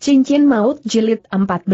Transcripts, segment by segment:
Cincin Maut Jilid 14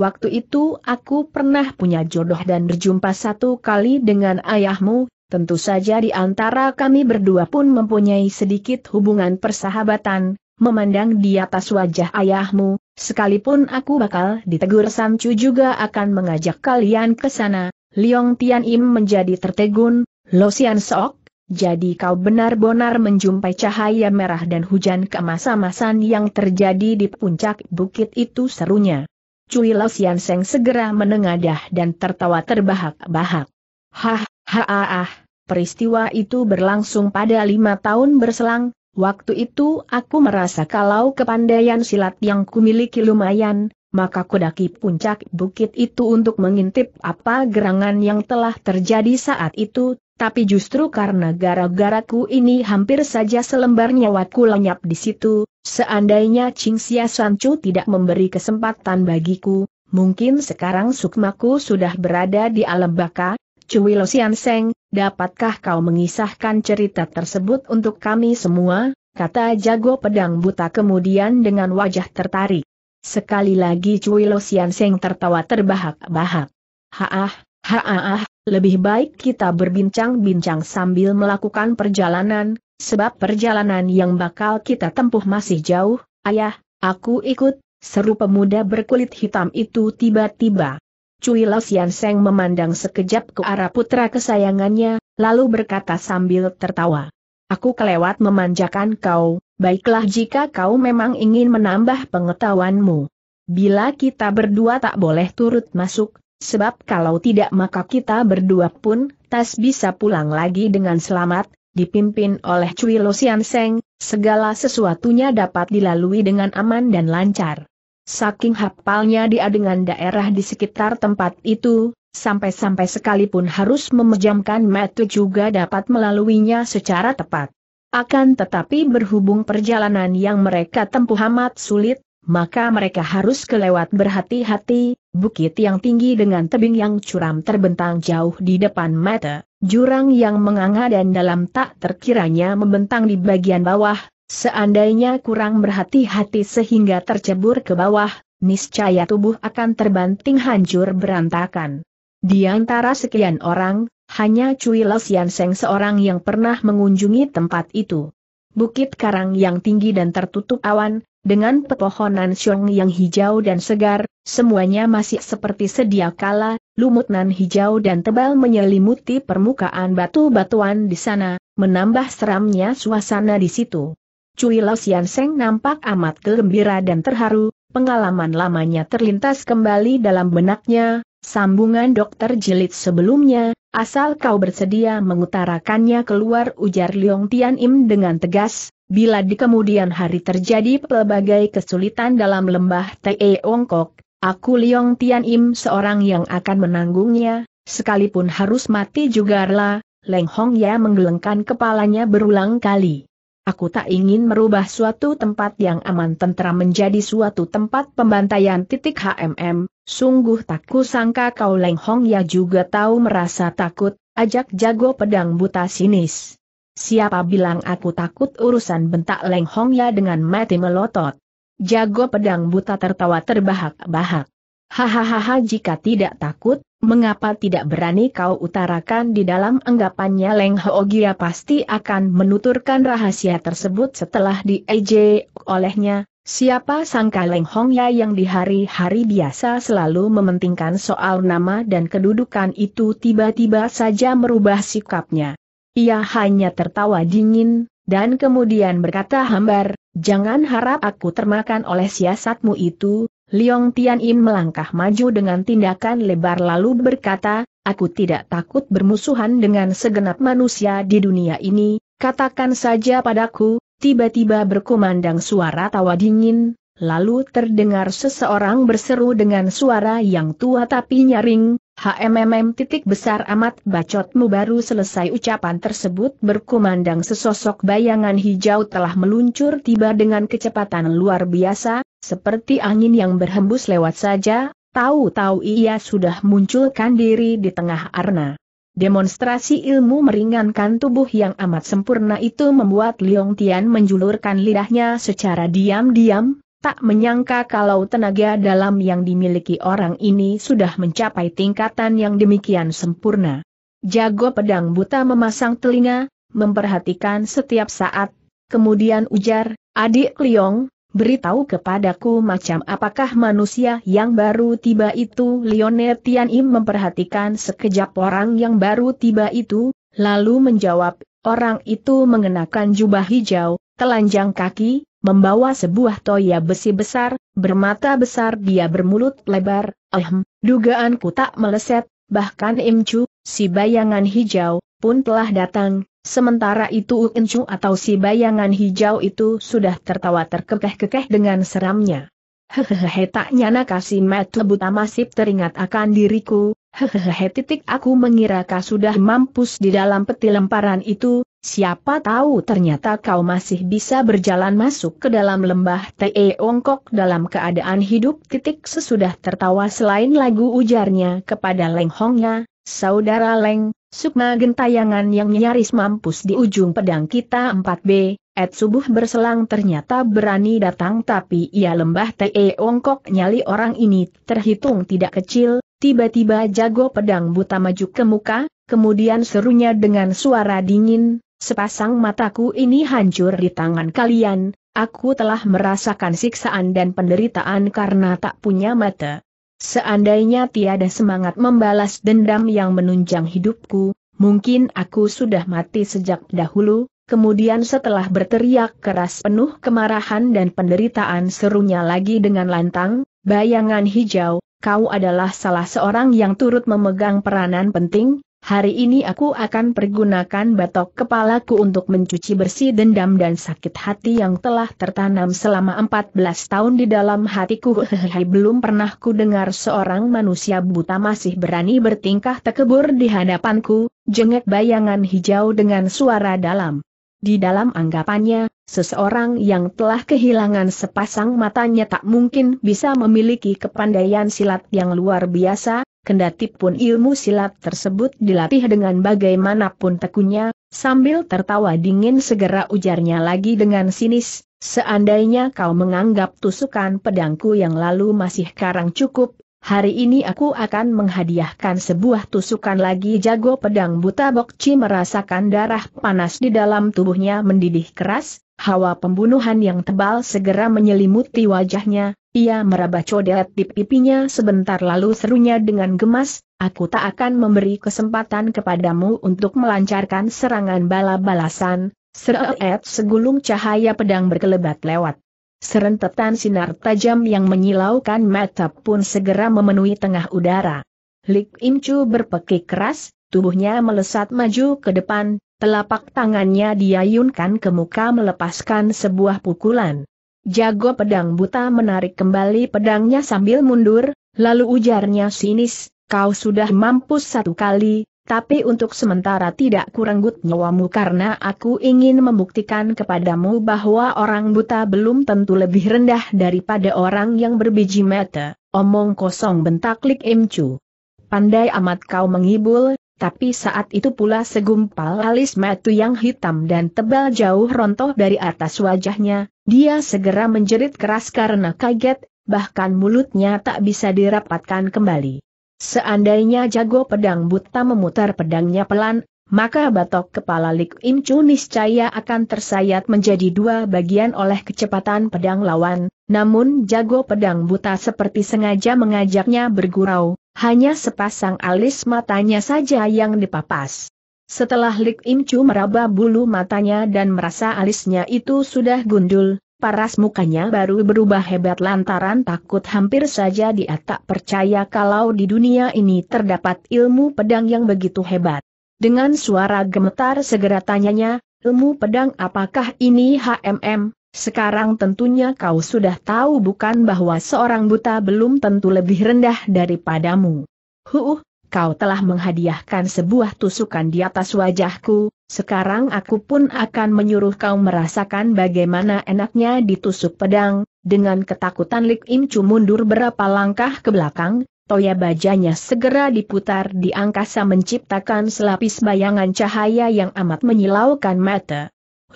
Waktu itu aku pernah punya jodoh dan berjumpa satu kali dengan ayahmu, tentu saja di antara kami berdua pun mempunyai sedikit hubungan persahabatan, memandang di atas wajah ayahmu, sekalipun aku bakal ditegur Samcu juga akan mengajak kalian ke sana, Liong Tian Im menjadi tertegun, Lo Sian Sok, jadi kau benar-benar menjumpai cahaya merah dan hujan keemasan emasan yang terjadi di puncak bukit itu serunya. Cui Lao Sian Seng segera menengadah dan tertawa terbahak-bahak. Hah, ha, ha, ah, ah, peristiwa itu berlangsung pada lima tahun berselang, waktu itu aku merasa kalau kepandaian silat yang kumiliki lumayan, maka kudaki puncak bukit itu untuk mengintip apa gerangan yang telah terjadi saat itu, tapi justru karena gara-garaku ini hampir saja selembar nyawaku lenyap di situ, seandainya Ching Sia Sanchu tidak memberi kesempatan bagiku, mungkin sekarang sukmaku sudah berada di alam baka, Cui Lo Seng, dapatkah kau mengisahkan cerita tersebut untuk kami semua? Kata jago pedang buta kemudian dengan wajah tertarik. Sekali lagi Cui Lo Seng tertawa terbahak-bahak. Haah, haah, lebih baik kita berbincang-bincang sambil melakukan perjalanan, sebab perjalanan yang bakal kita tempuh masih jauh, ayah, aku ikut, seru pemuda berkulit hitam itu tiba-tiba. Cui Lao Sian Seng memandang sekejap ke arah putra kesayangannya, lalu berkata sambil tertawa. Aku kelewat memanjakan kau, baiklah jika kau memang ingin menambah pengetahuanmu. Bila kita berdua tak boleh turut masuk, Sebab kalau tidak maka kita berdua pun, tas bisa pulang lagi dengan selamat, dipimpin oleh Cui Lo Sian Seng, segala sesuatunya dapat dilalui dengan aman dan lancar. Saking hafalnya dia dengan daerah di sekitar tempat itu, sampai-sampai sekalipun harus memejamkan mata juga dapat melaluinya secara tepat. Akan tetapi berhubung perjalanan yang mereka tempuh amat sulit, maka mereka harus kelewat berhati-hati, bukit yang tinggi dengan tebing yang curam terbentang jauh di depan mata, jurang yang menganga dan dalam tak terkiranya membentang di bagian bawah, seandainya kurang berhati-hati sehingga tercebur ke bawah, niscaya tubuh akan terbanting hancur berantakan. Di antara sekian orang, hanya Cui Lesian Seng seorang yang pernah mengunjungi tempat itu. Bukit karang yang tinggi dan tertutup awan, dengan pepohonan siung yang hijau dan segar, semuanya masih seperti sedia kala, nan hijau dan tebal menyelimuti permukaan batu-batuan di sana, menambah seramnya suasana di situ. Cui Lao Sian Seng nampak amat gembira dan terharu, pengalaman lamanya terlintas kembali dalam benaknya, sambungan dokter jilid sebelumnya, asal kau bersedia mengutarakannya keluar ujar Leong Tian Im dengan tegas, Bila di kemudian hari terjadi pelbagai kesulitan dalam lembah Te Ongkok, aku Liong Tian Im seorang yang akan menanggungnya, sekalipun harus mati juga rela, Leng Hong Ya menggelengkan kepalanya berulang kali. Aku tak ingin merubah suatu tempat yang aman tentera menjadi suatu tempat pembantaian titik HMM, sungguh tak kusangka kau Leng Hong Ya juga tahu merasa takut, ajak jago pedang buta sinis. Siapa bilang aku takut urusan bentak Leng Hong ya dengan mati melotot. Jago pedang buta tertawa terbahak-bahak. Hahaha jika tidak takut, mengapa tidak berani kau utarakan di dalam anggapannya Leng Ho Gia pasti akan menuturkan rahasia tersebut setelah diejek olehnya, Siapa sangka Leng Hong Ya yang di hari-hari biasa selalu mementingkan soal nama dan kedudukan itu tiba-tiba saja merubah sikapnya. Ia hanya tertawa dingin, dan kemudian berkata hambar, jangan harap aku termakan oleh siasatmu itu, Liong Tian Im melangkah maju dengan tindakan lebar lalu berkata, aku tidak takut bermusuhan dengan segenap manusia di dunia ini, katakan saja padaku, tiba-tiba berkumandang suara tawa dingin, lalu terdengar seseorang berseru dengan suara yang tua tapi nyaring, HMMM titik besar amat bacotmu baru selesai ucapan tersebut berkumandang sesosok bayangan hijau telah meluncur tiba dengan kecepatan luar biasa, seperti angin yang berhembus lewat saja, tahu-tahu ia sudah munculkan diri di tengah arna. Demonstrasi ilmu meringankan tubuh yang amat sempurna itu membuat Liong Tian menjulurkan lidahnya secara diam-diam, tak menyangka kalau tenaga dalam yang dimiliki orang ini sudah mencapai tingkatan yang demikian sempurna. Jago pedang buta memasang telinga, memperhatikan setiap saat, kemudian ujar, adik Liong, beritahu kepadaku macam apakah manusia yang baru tiba itu Lionel Tian Im memperhatikan sekejap orang yang baru tiba itu, lalu menjawab, orang itu mengenakan jubah hijau, telanjang kaki, membawa sebuah toya besi besar, bermata besar dia bermulut lebar, ahem, dugaanku tak meleset, bahkan Imcu, si bayangan hijau, pun telah datang, sementara itu Imcu atau si bayangan hijau itu sudah tertawa terkekeh-kekeh dengan seramnya. Hehehe tak nyana kasih metu buta masih teringat akan diriku, Hehehe titik aku mengira kau sudah mampus di dalam peti lemparan itu, siapa tahu ternyata kau masih bisa berjalan masuk ke dalam lembah Te Ongkok dalam keadaan hidup titik sesudah tertawa selain lagu ujarnya kepada Leng Hongnya, saudara Leng, sukma gentayangan yang nyaris mampus di ujung pedang kita 4B, Et subuh berselang ternyata berani datang tapi ia lembah Te Ongkok nyali orang ini terhitung tidak kecil, Tiba-tiba jago pedang buta maju ke muka, kemudian serunya dengan suara dingin, sepasang mataku ini hancur di tangan kalian, aku telah merasakan siksaan dan penderitaan karena tak punya mata. Seandainya tiada semangat membalas dendam yang menunjang hidupku, mungkin aku sudah mati sejak dahulu, kemudian setelah berteriak keras penuh kemarahan dan penderitaan serunya lagi dengan lantang, bayangan hijau, kau adalah salah seorang yang turut memegang peranan penting, hari ini aku akan pergunakan batok kepalaku untuk mencuci bersih dendam dan sakit hati yang telah tertanam selama 14 tahun di dalam hatiku. Hehehe belum pernah ku dengar seorang manusia buta masih berani bertingkah tekebur di hadapanku, jengek bayangan hijau dengan suara dalam. Di dalam anggapannya, seseorang yang telah kehilangan sepasang matanya tak mungkin bisa memiliki kepandaian silat yang luar biasa, kendati pun ilmu silat tersebut dilatih dengan bagaimanapun tekunnya. sambil tertawa dingin segera ujarnya lagi dengan sinis, Seandainya kau menganggap tusukan pedangku yang lalu masih karang cukup, Hari ini aku akan menghadiahkan sebuah tusukan lagi jago pedang buta Bokci merasakan darah panas di dalam tubuhnya mendidih keras, hawa pembunuhan yang tebal segera menyelimuti wajahnya, ia meraba codet di pipinya sebentar lalu serunya dengan gemas, aku tak akan memberi kesempatan kepadamu untuk melancarkan serangan bala-balasan, Seret segulung cahaya pedang berkelebat lewat. Serentetan sinar tajam yang menyilaukan mata pun segera memenuhi tengah udara. Lik Im berpekik keras, tubuhnya melesat maju ke depan, telapak tangannya diayunkan ke muka melepaskan sebuah pukulan. Jago pedang buta menarik kembali pedangnya sambil mundur, lalu ujarnya sinis, kau sudah mampus satu kali, tapi untuk sementara tidak kurenggut nyawamu karena aku ingin membuktikan kepadamu bahwa orang buta belum tentu lebih rendah daripada orang yang berbiji mata, omong kosong bentak Lik Im Chu. Pandai amat kau mengibul, tapi saat itu pula segumpal alis matu yang hitam dan tebal jauh rontoh dari atas wajahnya, dia segera menjerit keras karena kaget, bahkan mulutnya tak bisa dirapatkan kembali. Seandainya jago pedang buta memutar pedangnya pelan, maka batok kepala Lik Im Chu niscaya akan tersayat menjadi dua bagian oleh kecepatan pedang lawan, namun jago pedang buta seperti sengaja mengajaknya bergurau, hanya sepasang alis matanya saja yang dipapas. Setelah Lik Im Chu meraba bulu matanya dan merasa alisnya itu sudah gundul, paras mukanya baru berubah hebat lantaran takut hampir saja dia tak percaya kalau di dunia ini terdapat ilmu pedang yang begitu hebat. Dengan suara gemetar segera tanyanya, ilmu pedang apakah ini HMM? Sekarang tentunya kau sudah tahu bukan bahwa seorang buta belum tentu lebih rendah daripadamu. Huh, kau telah menghadiahkan sebuah tusukan di atas wajahku, sekarang aku pun akan menyuruh kau merasakan bagaimana enaknya ditusuk pedang, dengan ketakutan Lik Im Chu mundur berapa langkah ke belakang, toya bajanya segera diputar di angkasa menciptakan selapis bayangan cahaya yang amat menyilaukan mata.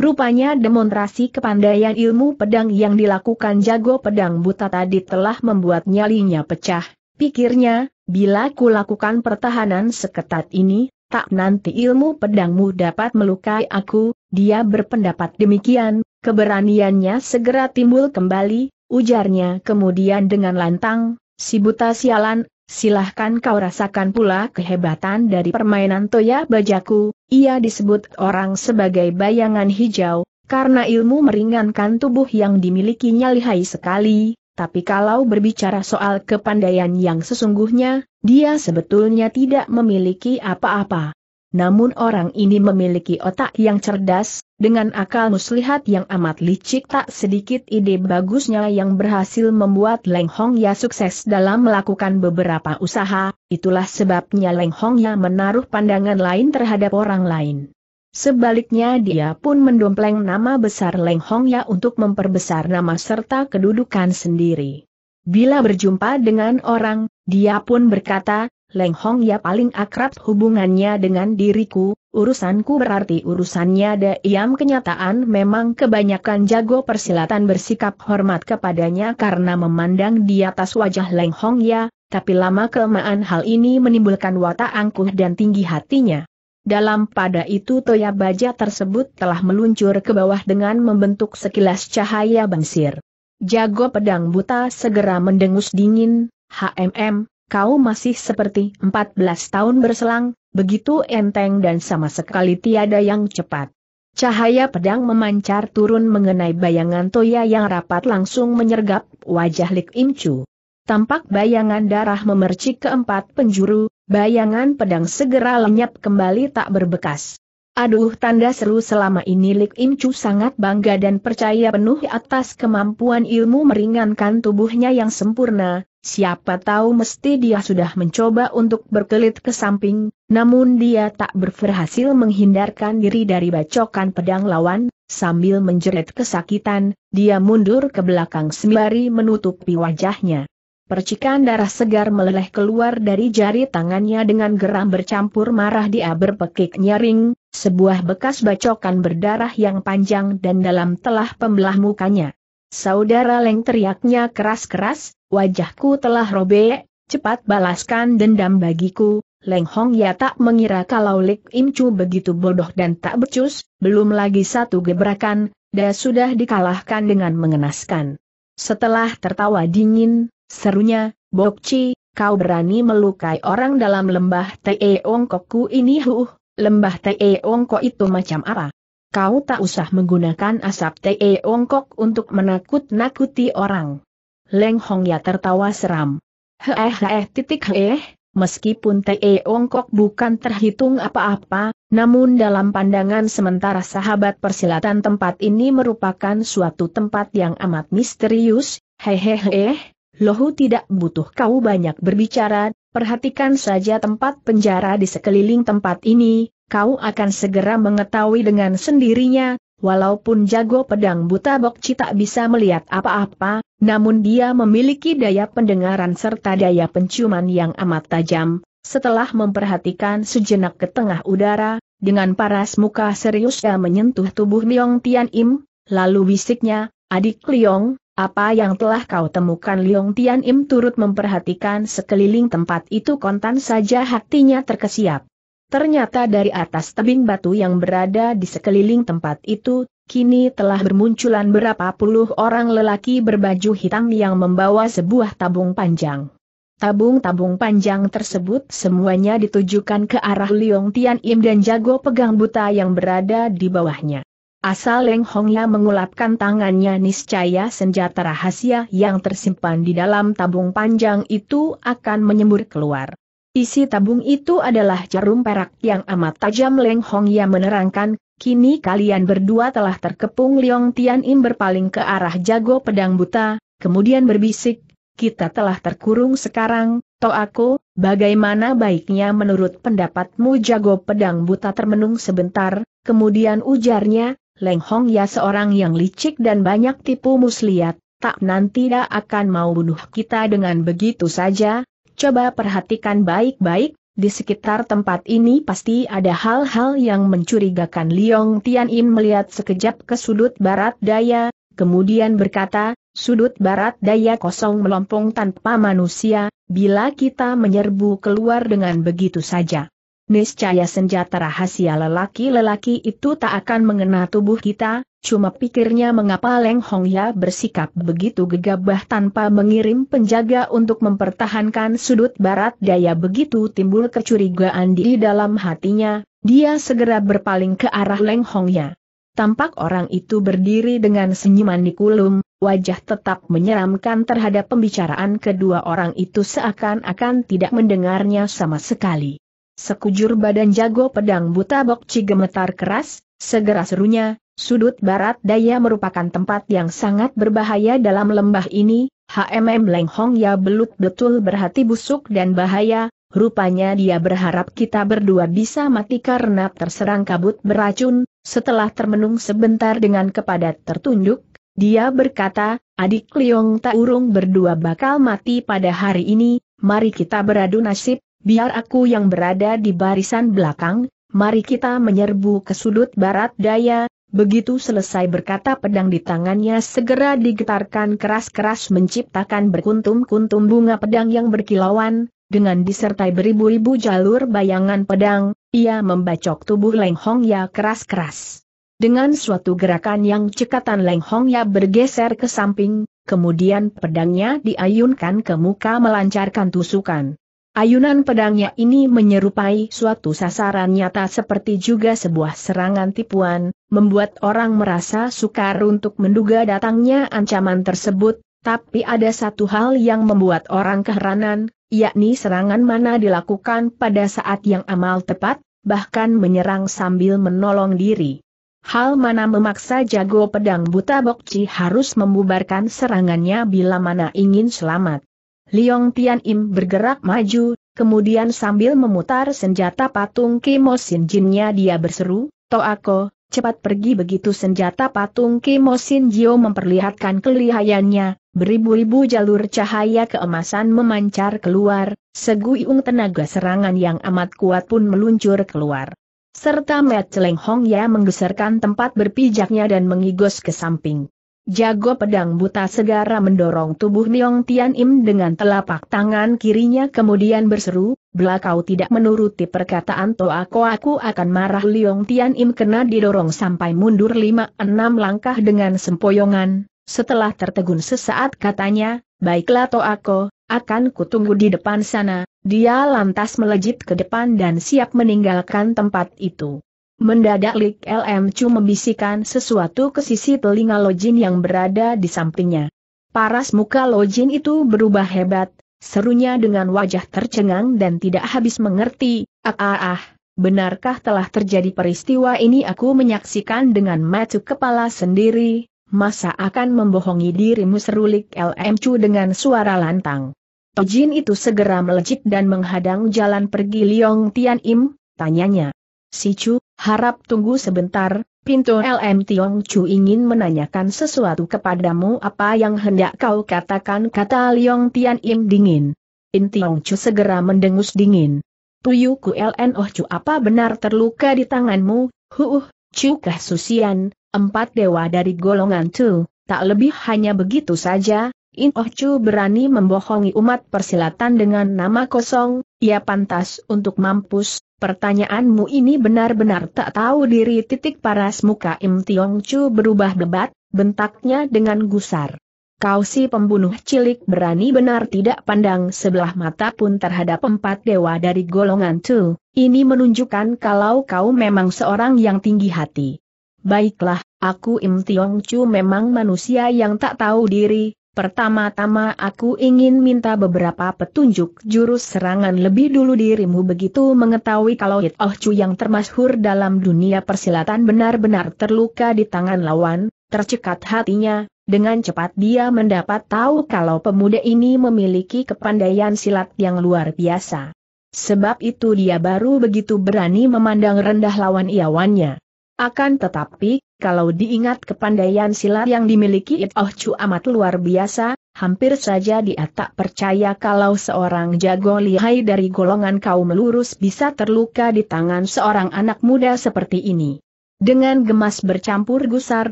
Rupanya demonstrasi kepandaian ilmu pedang yang dilakukan jago pedang buta tadi telah membuat nyalinya pecah, pikirnya, Bila ku lakukan pertahanan seketat ini, tak nanti ilmu pedangmu dapat melukai aku, dia berpendapat demikian, keberaniannya segera timbul kembali, ujarnya kemudian dengan lantang, si buta sialan, silahkan kau rasakan pula kehebatan dari permainan toya bajaku, ia disebut orang sebagai bayangan hijau, karena ilmu meringankan tubuh yang dimilikinya lihai sekali, tapi kalau berbicara soal kepandaian yang sesungguhnya, dia sebetulnya tidak memiliki apa-apa. Namun orang ini memiliki otak yang cerdas, dengan akal muslihat yang amat licik tak sedikit ide bagusnya yang berhasil membuat Leng Hong Ya sukses dalam melakukan beberapa usaha, itulah sebabnya Leng Hong Ya menaruh pandangan lain terhadap orang lain. Sebaliknya dia pun mendompleng nama besar Leng Hong Ya untuk memperbesar nama serta kedudukan sendiri. Bila berjumpa dengan orang, dia pun berkata, Leng Hong Ya paling akrab hubungannya dengan diriku, urusanku berarti urusannya ada iam kenyataan memang kebanyakan jago persilatan bersikap hormat kepadanya karena memandang di atas wajah Leng Hong Ya, tapi lama kelemahan hal ini menimbulkan watak angkuh dan tinggi hatinya. Dalam pada itu toya baja tersebut telah meluncur ke bawah dengan membentuk sekilas cahaya bangsir. Jago pedang buta segera mendengus dingin, HMM, kau masih seperti 14 tahun berselang, begitu enteng dan sama sekali tiada yang cepat. Cahaya pedang memancar turun mengenai bayangan Toya yang rapat langsung menyergap wajah Lik Imcu tampak bayangan darah memercik keempat penjuru, bayangan pedang segera lenyap kembali tak berbekas. Aduh tanda seru selama ini Lik Im Chu sangat bangga dan percaya penuh atas kemampuan ilmu meringankan tubuhnya yang sempurna, siapa tahu mesti dia sudah mencoba untuk berkelit ke samping, namun dia tak berhasil menghindarkan diri dari bacokan pedang lawan, sambil menjerit kesakitan, dia mundur ke belakang sembari menutupi wajahnya. Percikan darah segar meleleh keluar dari jari tangannya dengan geram bercampur marah dia berpekik nyaring, sebuah bekas bacokan berdarah yang panjang dan dalam telah pembelah mukanya. Saudara Leng teriaknya keras-keras, wajahku telah robek, cepat balaskan dendam bagiku, Leng Hong ya tak mengira kalau Lik Im Chu begitu bodoh dan tak becus, belum lagi satu gebrakan, dah sudah dikalahkan dengan mengenaskan. Setelah tertawa dingin, Serunya, Bokci, kau berani melukai orang dalam lembah Te Ongkoku ini huh, lembah Te Ongkok itu macam apa? Kau tak usah menggunakan asap Te Ongkok untuk menakut-nakuti orang. Leng Hong Ya tertawa seram. Heeh heeh titik heeh, meskipun Te Ongkok bukan terhitung apa-apa, namun dalam pandangan sementara sahabat persilatan tempat ini merupakan suatu tempat yang amat misterius, hehehe, Lohu tidak butuh kau banyak berbicara, perhatikan saja tempat penjara di sekeliling tempat ini, kau akan segera mengetahui dengan sendirinya, walaupun jago pedang buta Bokci tak bisa melihat apa-apa, namun dia memiliki daya pendengaran serta daya penciuman yang amat tajam. Setelah memperhatikan sejenak ke tengah udara, dengan paras muka serius ia menyentuh tubuh Liong Tian Im, lalu bisiknya, adik Liong, apa yang telah kau temukan Liong Tian Im turut memperhatikan sekeliling tempat itu kontan saja hatinya terkesiap. Ternyata dari atas tebing batu yang berada di sekeliling tempat itu, kini telah bermunculan berapa puluh orang lelaki berbaju hitam yang membawa sebuah tabung panjang. Tabung-tabung panjang tersebut semuanya ditujukan ke arah Liong Tian Im dan jago pegang buta yang berada di bawahnya. Asal Leng Hongya mengulapkan tangannya niscaya senjata rahasia yang tersimpan di dalam tabung panjang itu akan menyembur keluar. Isi tabung itu adalah jarum perak yang amat tajam Leng Hongya menerangkan, kini kalian berdua telah terkepung Leong Tian Im berpaling ke arah jago pedang buta, kemudian berbisik, kita telah terkurung sekarang, To aku, bagaimana baiknya menurut pendapatmu jago pedang buta termenung sebentar, kemudian ujarnya, Leng Hong ya seorang yang licik dan banyak tipu muslihat, tak nanti dia akan mau bunuh kita dengan begitu saja, coba perhatikan baik-baik, di sekitar tempat ini pasti ada hal-hal yang mencurigakan Liong Tian im melihat sekejap ke sudut barat daya, kemudian berkata, sudut barat daya kosong melompong tanpa manusia, bila kita menyerbu keluar dengan begitu saja niscaya senjata rahasia lelaki-lelaki itu tak akan mengena tubuh kita, cuma pikirnya mengapa Leng Hong Ya bersikap begitu gegabah tanpa mengirim penjaga untuk mempertahankan sudut barat daya begitu timbul kecurigaan di dalam hatinya, dia segera berpaling ke arah Leng Hong Ya. Tampak orang itu berdiri dengan senyuman di kulum, wajah tetap menyeramkan terhadap pembicaraan kedua orang itu seakan-akan tidak mendengarnya sama sekali. Sekujur badan jago pedang buta Bokci gemetar keras, segera serunya, sudut barat daya merupakan tempat yang sangat berbahaya dalam lembah ini, HMM Leng Hong ya belut betul berhati busuk dan bahaya, rupanya dia berharap kita berdua bisa mati karena terserang kabut beracun, setelah termenung sebentar dengan kepadat tertunduk, dia berkata, adik Liong Taurung berdua bakal mati pada hari ini, mari kita beradu nasib, biar aku yang berada di barisan belakang, mari kita menyerbu ke sudut barat daya, Begitu selesai berkata pedang di tangannya segera digetarkan keras-keras menciptakan berkuntum-kuntum bunga pedang yang berkilauan, dengan disertai beribu-ribu jalur bayangan pedang, ia membacok tubuh Leng Hong Ya keras-keras. Dengan suatu gerakan yang cekatan Leng Hong Ya bergeser ke samping, kemudian pedangnya diayunkan ke muka melancarkan tusukan. Ayunan pedangnya ini menyerupai suatu sasaran nyata seperti juga sebuah serangan tipuan, membuat orang merasa sukar untuk menduga datangnya ancaman tersebut, tapi ada satu hal yang membuat orang keheranan, yakni serangan mana dilakukan pada saat yang amal tepat, bahkan menyerang sambil menolong diri. Hal mana memaksa jago pedang buta Bokci harus membubarkan serangannya bila mana ingin selamat. Liong Tian Im bergerak maju, kemudian sambil memutar senjata patung Kimo Jinnya dia berseru, Toako, cepat pergi begitu senjata patung Kimo Jio memperlihatkan kelihayannya, beribu-ribu jalur cahaya keemasan memancar keluar, seguyung tenaga serangan yang amat kuat pun meluncur keluar. Serta Met Celeng Hong Ya menggeserkan tempat berpijaknya dan mengigos ke samping. Jago pedang buta segera mendorong tubuh Niong Tian Im dengan telapak tangan kirinya kemudian berseru, Belakau tidak menuruti perkataan Toako aku akan marah Liong Tian Im kena didorong sampai mundur lima enam langkah dengan sempoyongan, setelah tertegun sesaat katanya, baiklah Toako, akan kutunggu di depan sana, dia lantas melejit ke depan dan siap meninggalkan tempat itu. Mendadak Lik LM Chu membisikkan sesuatu ke sisi telinga Lojin yang berada di sampingnya. Paras muka Lojin itu berubah hebat, serunya dengan wajah tercengang dan tidak habis mengerti, ah ah ah, benarkah telah terjadi peristiwa ini aku menyaksikan dengan mata kepala sendiri, masa akan membohongi dirimu serulik Chu dengan suara lantang. Tojin itu segera melejit dan menghadang jalan pergi Liong Tian Im, tanyanya. Si Chu, harap tunggu sebentar, Pintu LM Tiong Chu ingin menanyakan sesuatu kepadamu apa yang hendak kau katakan kata Liong Tian Im dingin. In Tiong Chu segera mendengus dingin. Tuyuku LN Oh Chu apa benar terluka di tanganmu, huuh, Chu Kah Susian, empat dewa dari golongan Tu, tak lebih hanya begitu saja, In Oh Chu berani membohongi umat persilatan dengan nama kosong, ia pantas untuk mampus, pertanyaanmu ini benar-benar tak tahu diri titik paras muka Im Tiong Chu berubah debat, bentaknya dengan gusar. Kau si pembunuh cilik berani benar tidak pandang sebelah mata pun terhadap empat dewa dari golongan Tu, ini menunjukkan kalau kau memang seorang yang tinggi hati. Baiklah, aku Im Tiong Chu memang manusia yang tak tahu diri, Pertama-tama aku ingin minta beberapa petunjuk jurus serangan lebih dulu dirimu begitu mengetahui kalau Hit Oh Chu yang termasyhur dalam dunia persilatan benar-benar terluka di tangan lawan, tercekat hatinya, dengan cepat dia mendapat tahu kalau pemuda ini memiliki kepandaian silat yang luar biasa. Sebab itu dia baru begitu berani memandang rendah lawan iawannya. Akan tetapi, kalau diingat kepandaian silat yang dimiliki It Oh Chu amat luar biasa, hampir saja dia tak percaya kalau seorang jago lihai dari golongan kaum lurus bisa terluka di tangan seorang anak muda seperti ini. Dengan gemas bercampur gusar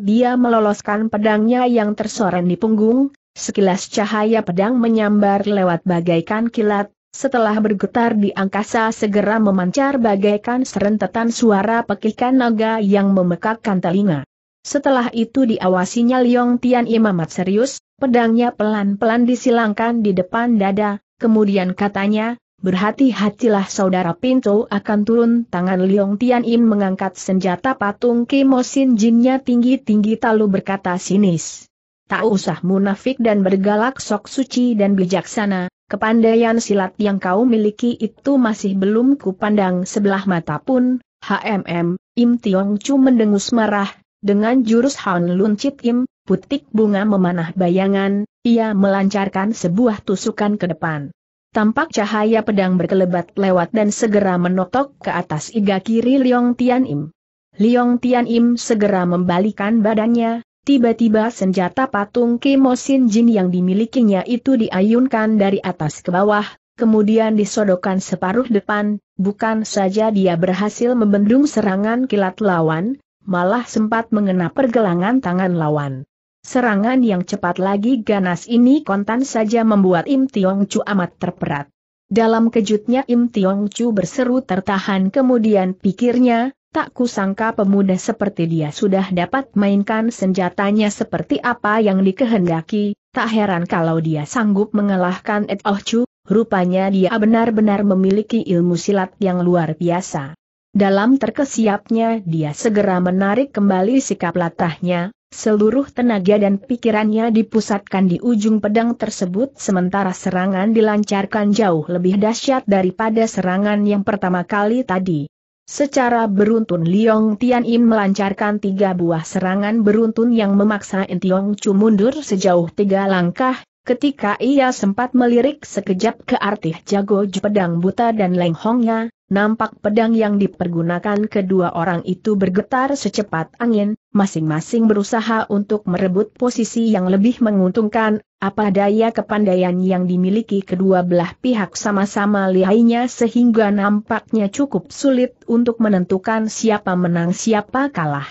dia meloloskan pedangnya yang tersoren di punggung, sekilas cahaya pedang menyambar lewat bagaikan kilat, setelah bergetar di angkasa segera memancar bagaikan serentetan suara pekikan naga yang memekakkan telinga. Setelah itu diawasinya Liong Tian Imamat serius, pedangnya pelan-pelan disilangkan di depan dada, kemudian katanya, Berhati-hatilah saudara Pinto akan turun tangan Liong Tian Im mengangkat senjata patung Kimosin Jinnya tinggi-tinggi lalu berkata sinis tak usah munafik dan bergalak sok suci dan bijaksana, kepandaian silat yang kau miliki itu masih belum kupandang sebelah mata pun, HMM, Im Tiong Chu mendengus marah, dengan jurus Han Lun Chit Im, putik bunga memanah bayangan, ia melancarkan sebuah tusukan ke depan. Tampak cahaya pedang berkelebat lewat dan segera menotok ke atas iga kiri Liong Tian Im. Liong Tian Im segera membalikan badannya, Tiba-tiba senjata patung Kemosin Jin yang dimilikinya itu diayunkan dari atas ke bawah, kemudian disodokan separuh depan, bukan saja dia berhasil membendung serangan kilat lawan, malah sempat mengena pergelangan tangan lawan. Serangan yang cepat lagi ganas ini kontan saja membuat Im Tiong Chu amat terperat. Dalam kejutnya Im Tiong Chu berseru tertahan kemudian pikirnya, Tak kusangka pemuda seperti dia sudah dapat mainkan senjatanya seperti apa yang dikehendaki, tak heran kalau dia sanggup mengalahkan Ed Oh Chu, rupanya dia benar-benar memiliki ilmu silat yang luar biasa. Dalam terkesiapnya dia segera menarik kembali sikap latahnya, seluruh tenaga dan pikirannya dipusatkan di ujung pedang tersebut sementara serangan dilancarkan jauh lebih dahsyat daripada serangan yang pertama kali tadi. Secara beruntun Liong Tian Im melancarkan tiga buah serangan beruntun yang memaksa Entiong Chu mundur sejauh tiga langkah, ketika ia sempat melirik sekejap ke artih jago pedang buta dan lenghongnya, nampak pedang yang dipergunakan kedua orang itu bergetar secepat angin, masing-masing berusaha untuk merebut posisi yang lebih menguntungkan, apa daya kepandaian yang dimiliki kedua belah pihak sama-sama lihainya sehingga nampaknya cukup sulit untuk menentukan siapa menang siapa kalah.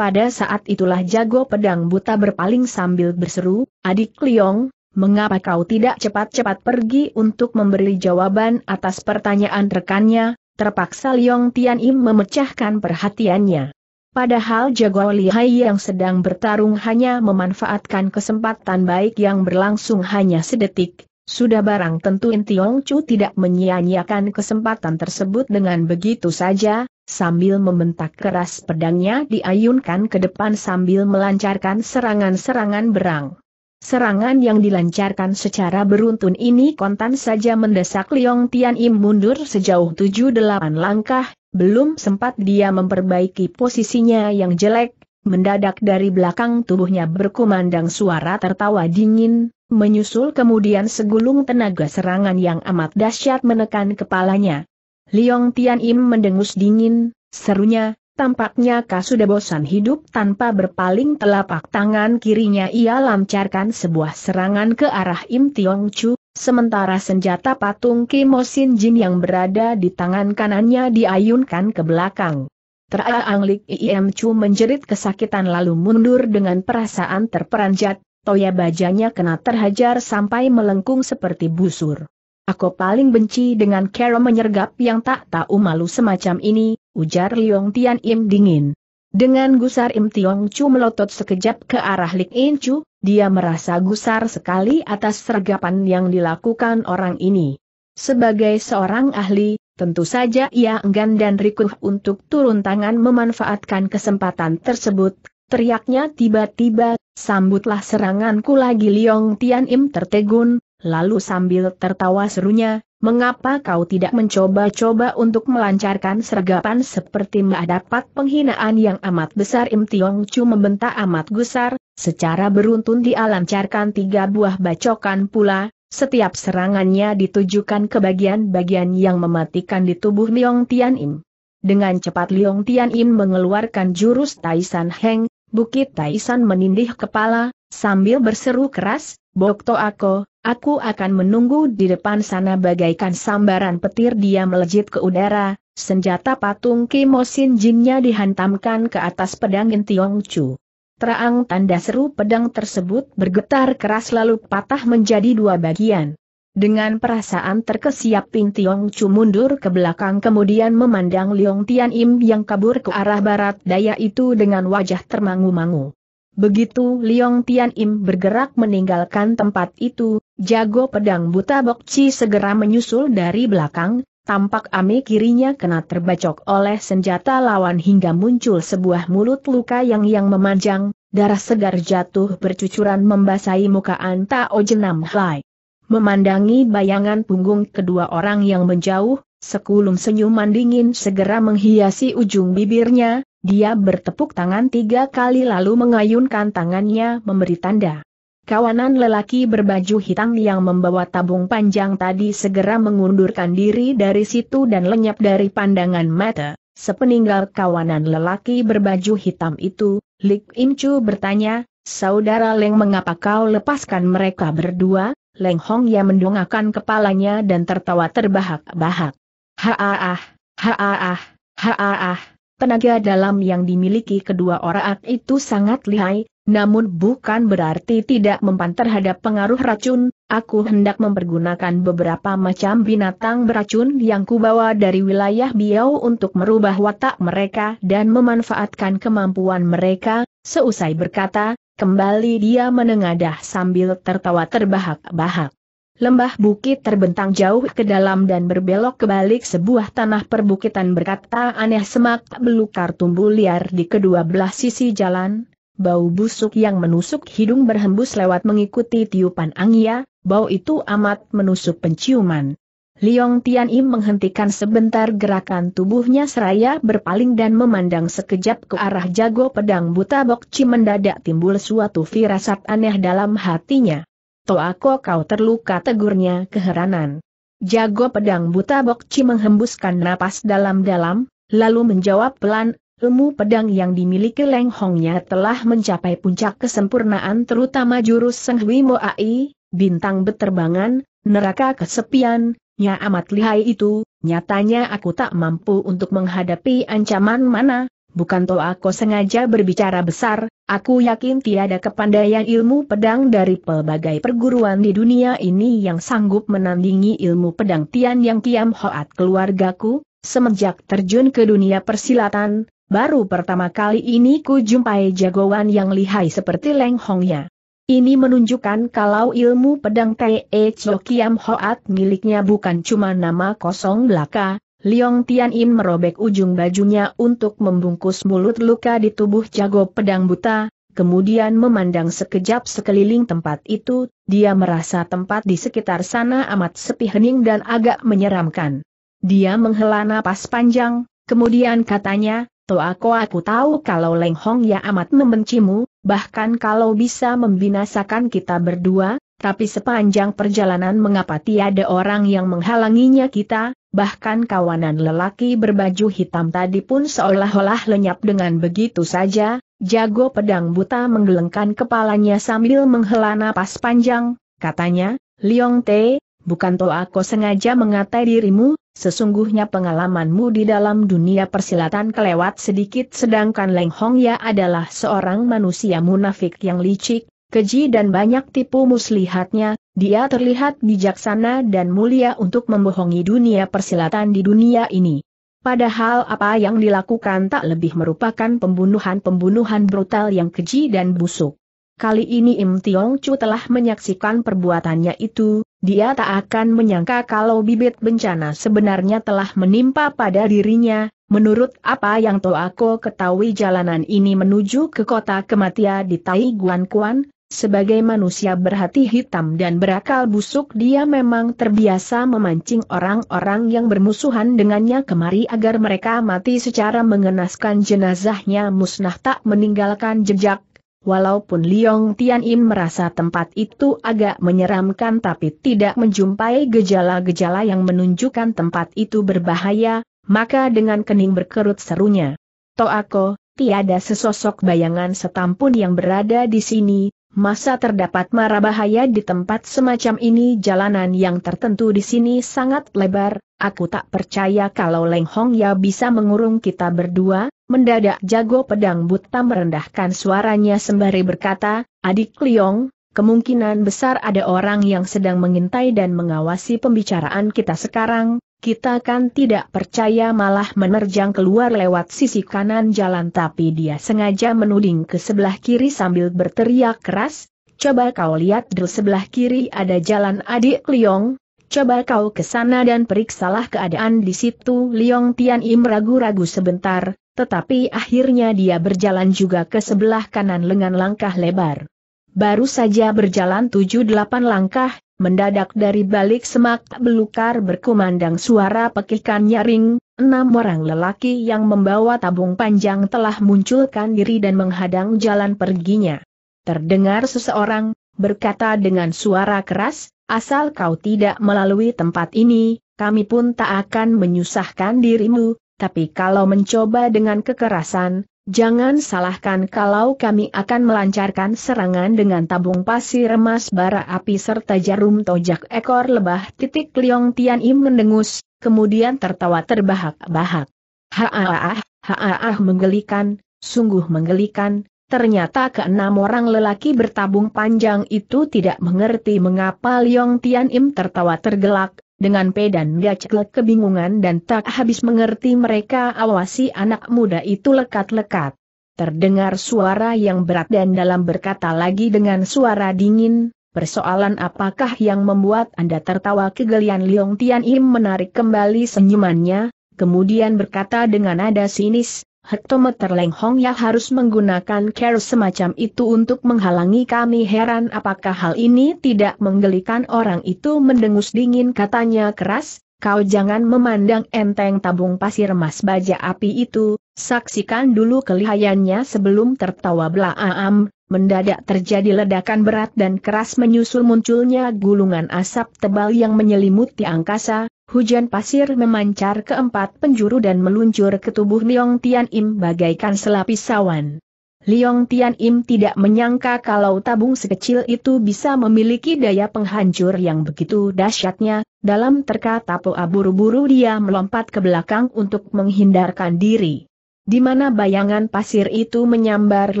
Pada saat itulah jago pedang buta berpaling sambil berseru, adik Liong, mengapa kau tidak cepat-cepat pergi untuk memberi jawaban atas pertanyaan rekannya, terpaksa Liong Tian Im memecahkan perhatiannya. Padahal jago lihai yang sedang bertarung hanya memanfaatkan kesempatan baik yang berlangsung hanya sedetik, sudah barang tentu Intiong Chu tidak menyia-nyiakan kesempatan tersebut dengan begitu saja, sambil membentak keras pedangnya diayunkan ke depan sambil melancarkan serangan-serangan berang. Serangan yang dilancarkan secara beruntun ini kontan saja mendesak Liong Tian Im mundur sejauh 7-8 langkah, belum sempat dia memperbaiki posisinya yang jelek, mendadak dari belakang tubuhnya berkumandang suara tertawa dingin, menyusul kemudian segulung tenaga serangan yang amat dahsyat menekan kepalanya. Liong Tian Im mendengus dingin, serunya, Tampaknya kau sudah bosan hidup tanpa berpaling telapak tangan kirinya ia lancarkan sebuah serangan ke arah Im Tiong Chu, Sementara senjata patung Kimo Jin yang berada di tangan kanannya diayunkan ke belakang. Teraang Lik Iem Chu menjerit kesakitan lalu mundur dengan perasaan terperanjat, toya bajanya kena terhajar sampai melengkung seperti busur. Aku paling benci dengan Kero menyergap yang tak tahu malu semacam ini, ujar Liong Tian Im dingin. Dengan gusar Im Tiong Chu melotot sekejap ke arah Lik In Chu, dia merasa gusar sekali atas sergapan yang dilakukan orang ini. Sebagai seorang ahli, tentu saja ia enggan dan rikuh untuk turun tangan memanfaatkan kesempatan tersebut, teriaknya tiba-tiba, sambutlah seranganku lagi Liong Tian Im tertegun, lalu sambil tertawa serunya, mengapa kau tidak mencoba-coba untuk melancarkan sergapan seperti mendapat penghinaan yang amat besar Im Tiong Chu membentak amat gusar, Secara beruntun dialancarkan tiga buah bacokan pula, setiap serangannya ditujukan ke bagian-bagian yang mematikan di tubuh Liong Tian Im. Dengan cepat Liong Tian Im mengeluarkan jurus Taisan Heng, Bukit Taisan menindih kepala, sambil berseru keras, Bokto Ako, aku akan menunggu di depan sana bagaikan sambaran petir dia melejit ke udara, senjata patung Kimosin Jinnya dihantamkan ke atas pedang Tiong Chu terang tanda seru pedang tersebut bergetar keras lalu patah menjadi dua bagian. Dengan perasaan terkesiap Ping Tiong Chu mundur ke belakang kemudian memandang Liong Tian Im yang kabur ke arah barat daya itu dengan wajah termangu-mangu. Begitu Liong Tian Im bergerak meninggalkan tempat itu, jago pedang buta Bok segera menyusul dari belakang, tampak ame kirinya kena terbacok oleh senjata lawan hingga muncul sebuah mulut luka yang yang memanjang, darah segar jatuh bercucuran membasahi muka Anta Ojenam Hai. Memandangi bayangan punggung kedua orang yang menjauh, sekulum senyuman dingin segera menghiasi ujung bibirnya, dia bertepuk tangan tiga kali lalu mengayunkan tangannya memberi tanda. Kawanan lelaki berbaju hitam yang membawa tabung panjang tadi segera mengundurkan diri dari situ dan lenyap dari pandangan mata. Sepeninggal kawanan lelaki berbaju hitam itu, Lik Incu bertanya, Saudara Leng mengapa kau lepaskan mereka berdua? Leng Hong yang mendongakkan kepalanya dan tertawa terbahak-bahak. Haaah, haaah, haaah. Tenaga dalam yang dimiliki kedua orang itu sangat lihai, namun bukan berarti tidak mempan terhadap pengaruh racun, aku hendak mempergunakan beberapa macam binatang beracun yang kubawa dari wilayah Biau untuk merubah watak mereka dan memanfaatkan kemampuan mereka, seusai berkata, kembali dia menengadah sambil tertawa terbahak-bahak. Lembah bukit terbentang jauh ke dalam dan berbelok ke balik sebuah tanah perbukitan berkata aneh semak belukar tumbuh liar di kedua belah sisi jalan, bau busuk yang menusuk hidung berhembus lewat mengikuti tiupan angia, bau itu amat menusuk penciuman. Liong Tian Im menghentikan sebentar gerakan tubuhnya seraya berpaling dan memandang sekejap ke arah jago pedang buta Bok Chi mendadak timbul suatu firasat aneh dalam hatinya. Toako kau terluka tegurnya keheranan. Jago pedang buta Bok Chi menghembuskan napas dalam-dalam, lalu menjawab pelan, Ilmu pedang yang dimiliki Leng Hongnya telah mencapai puncak kesempurnaan terutama jurus Seng Hui Ai, bintang beterbangan, neraka kesepian, nya amat lihai itu, nyatanya aku tak mampu untuk menghadapi ancaman mana, bukan toh aku sengaja berbicara besar, aku yakin tiada kepandaian ilmu pedang dari pelbagai perguruan di dunia ini yang sanggup menandingi ilmu pedang Tian Yang Kiam Hoat keluargaku, semenjak terjun ke dunia persilatan, Baru pertama kali ini ku jumpai jagoan yang lihai seperti Leng Hongnya. Ini menunjukkan kalau ilmu pedang Te Cho Kiam Hoat miliknya bukan cuma nama kosong belaka, Liong Tian Im merobek ujung bajunya untuk membungkus mulut luka di tubuh jago pedang buta, kemudian memandang sekejap sekeliling tempat itu, dia merasa tempat di sekitar sana amat sepi hening dan agak menyeramkan. Dia menghela napas panjang, kemudian katanya, Toako aku tahu kalau Leng Hong ya amat membencimu, bahkan kalau bisa membinasakan kita berdua, tapi sepanjang perjalanan mengapa tiada orang yang menghalanginya kita, bahkan kawanan lelaki berbaju hitam tadi pun seolah-olah lenyap dengan begitu saja, jago pedang buta menggelengkan kepalanya sambil menghela napas panjang, katanya, Liong Te, bukan Toako sengaja mengatai dirimu, Sesungguhnya pengalamanmu di dalam dunia persilatan kelewat sedikit sedangkan Leng Hong Ya adalah seorang manusia munafik yang licik, keji dan banyak tipu muslihatnya, dia terlihat bijaksana dan mulia untuk membohongi dunia persilatan di dunia ini. Padahal apa yang dilakukan tak lebih merupakan pembunuhan-pembunuhan brutal yang keji dan busuk. Kali ini Im Tiong Chu telah menyaksikan perbuatannya itu, dia tak akan menyangka kalau bibit bencana sebenarnya telah menimpa pada dirinya, menurut apa yang Toako ketahui jalanan ini menuju ke kota kematian di Tai Guan Kuan, sebagai manusia berhati hitam dan berakal busuk dia memang terbiasa memancing orang-orang yang bermusuhan dengannya kemari agar mereka mati secara mengenaskan jenazahnya musnah tak meninggalkan jejak, Walaupun Liong Tian Im merasa tempat itu agak menyeramkan tapi tidak menjumpai gejala-gejala yang menunjukkan tempat itu berbahaya, maka dengan kening berkerut serunya. Toako, tiada sesosok bayangan setampun yang berada di sini, Masa terdapat mara bahaya di tempat semacam ini jalanan yang tertentu di sini sangat lebar, aku tak percaya kalau Leng Hong ya bisa mengurung kita berdua, mendadak jago pedang buta merendahkan suaranya sembari berkata, adik Liong, kemungkinan besar ada orang yang sedang mengintai dan mengawasi pembicaraan kita sekarang, kita kan tidak percaya malah menerjang keluar lewat sisi kanan jalan tapi dia sengaja menuding ke sebelah kiri sambil berteriak keras, coba kau lihat di sebelah kiri ada jalan adik Liong, coba kau ke sana dan periksalah keadaan di situ Liong Tian Im ragu-ragu sebentar, tetapi akhirnya dia berjalan juga ke sebelah kanan lengan langkah lebar. Baru saja berjalan 7-8 langkah, Mendadak dari balik semak belukar berkumandang suara pekikan nyaring, enam orang lelaki yang membawa tabung panjang telah munculkan diri dan menghadang jalan perginya. Terdengar seseorang, berkata dengan suara keras, asal kau tidak melalui tempat ini, kami pun tak akan menyusahkan dirimu, tapi kalau mencoba dengan kekerasan, Jangan salahkan kalau kami akan melancarkan serangan dengan tabung pasir emas bara api serta jarum tojak ekor lebah titik Liong Tian Im mendengus, kemudian tertawa terbahak-bahak. Haaah, haaah menggelikan, sungguh menggelikan, ternyata keenam orang lelaki bertabung panjang itu tidak mengerti mengapa Liong Tian Im tertawa tergelak, dengan pedan, dan Gacel kebingungan dan tak habis mengerti mereka awasi anak muda itu lekat-lekat. Terdengar suara yang berat dan dalam berkata lagi dengan suara dingin, persoalan apakah yang membuat Anda tertawa kegelian Leong Tian Im menarik kembali senyumannya, kemudian berkata dengan nada sinis, hektometer Hong ya harus menggunakan care semacam itu untuk menghalangi kami heran apakah hal ini tidak menggelikan orang itu mendengus dingin katanya keras, kau jangan memandang enteng tabung pasir emas baja api itu, saksikan dulu kelihayannya sebelum tertawa belaam, mendadak terjadi ledakan berat dan keras menyusul munculnya gulungan asap tebal yang menyelimuti angkasa, Hujan pasir memancar ke empat penjuru dan meluncur ke tubuh Liong Tian Im bagaikan selapis sawan. Liong Tian Im tidak menyangka kalau tabung sekecil itu bisa memiliki daya penghancur yang begitu dahsyatnya, dalam terka tapo aburu buru dia melompat ke belakang untuk menghindarkan diri. Di mana bayangan pasir itu menyambar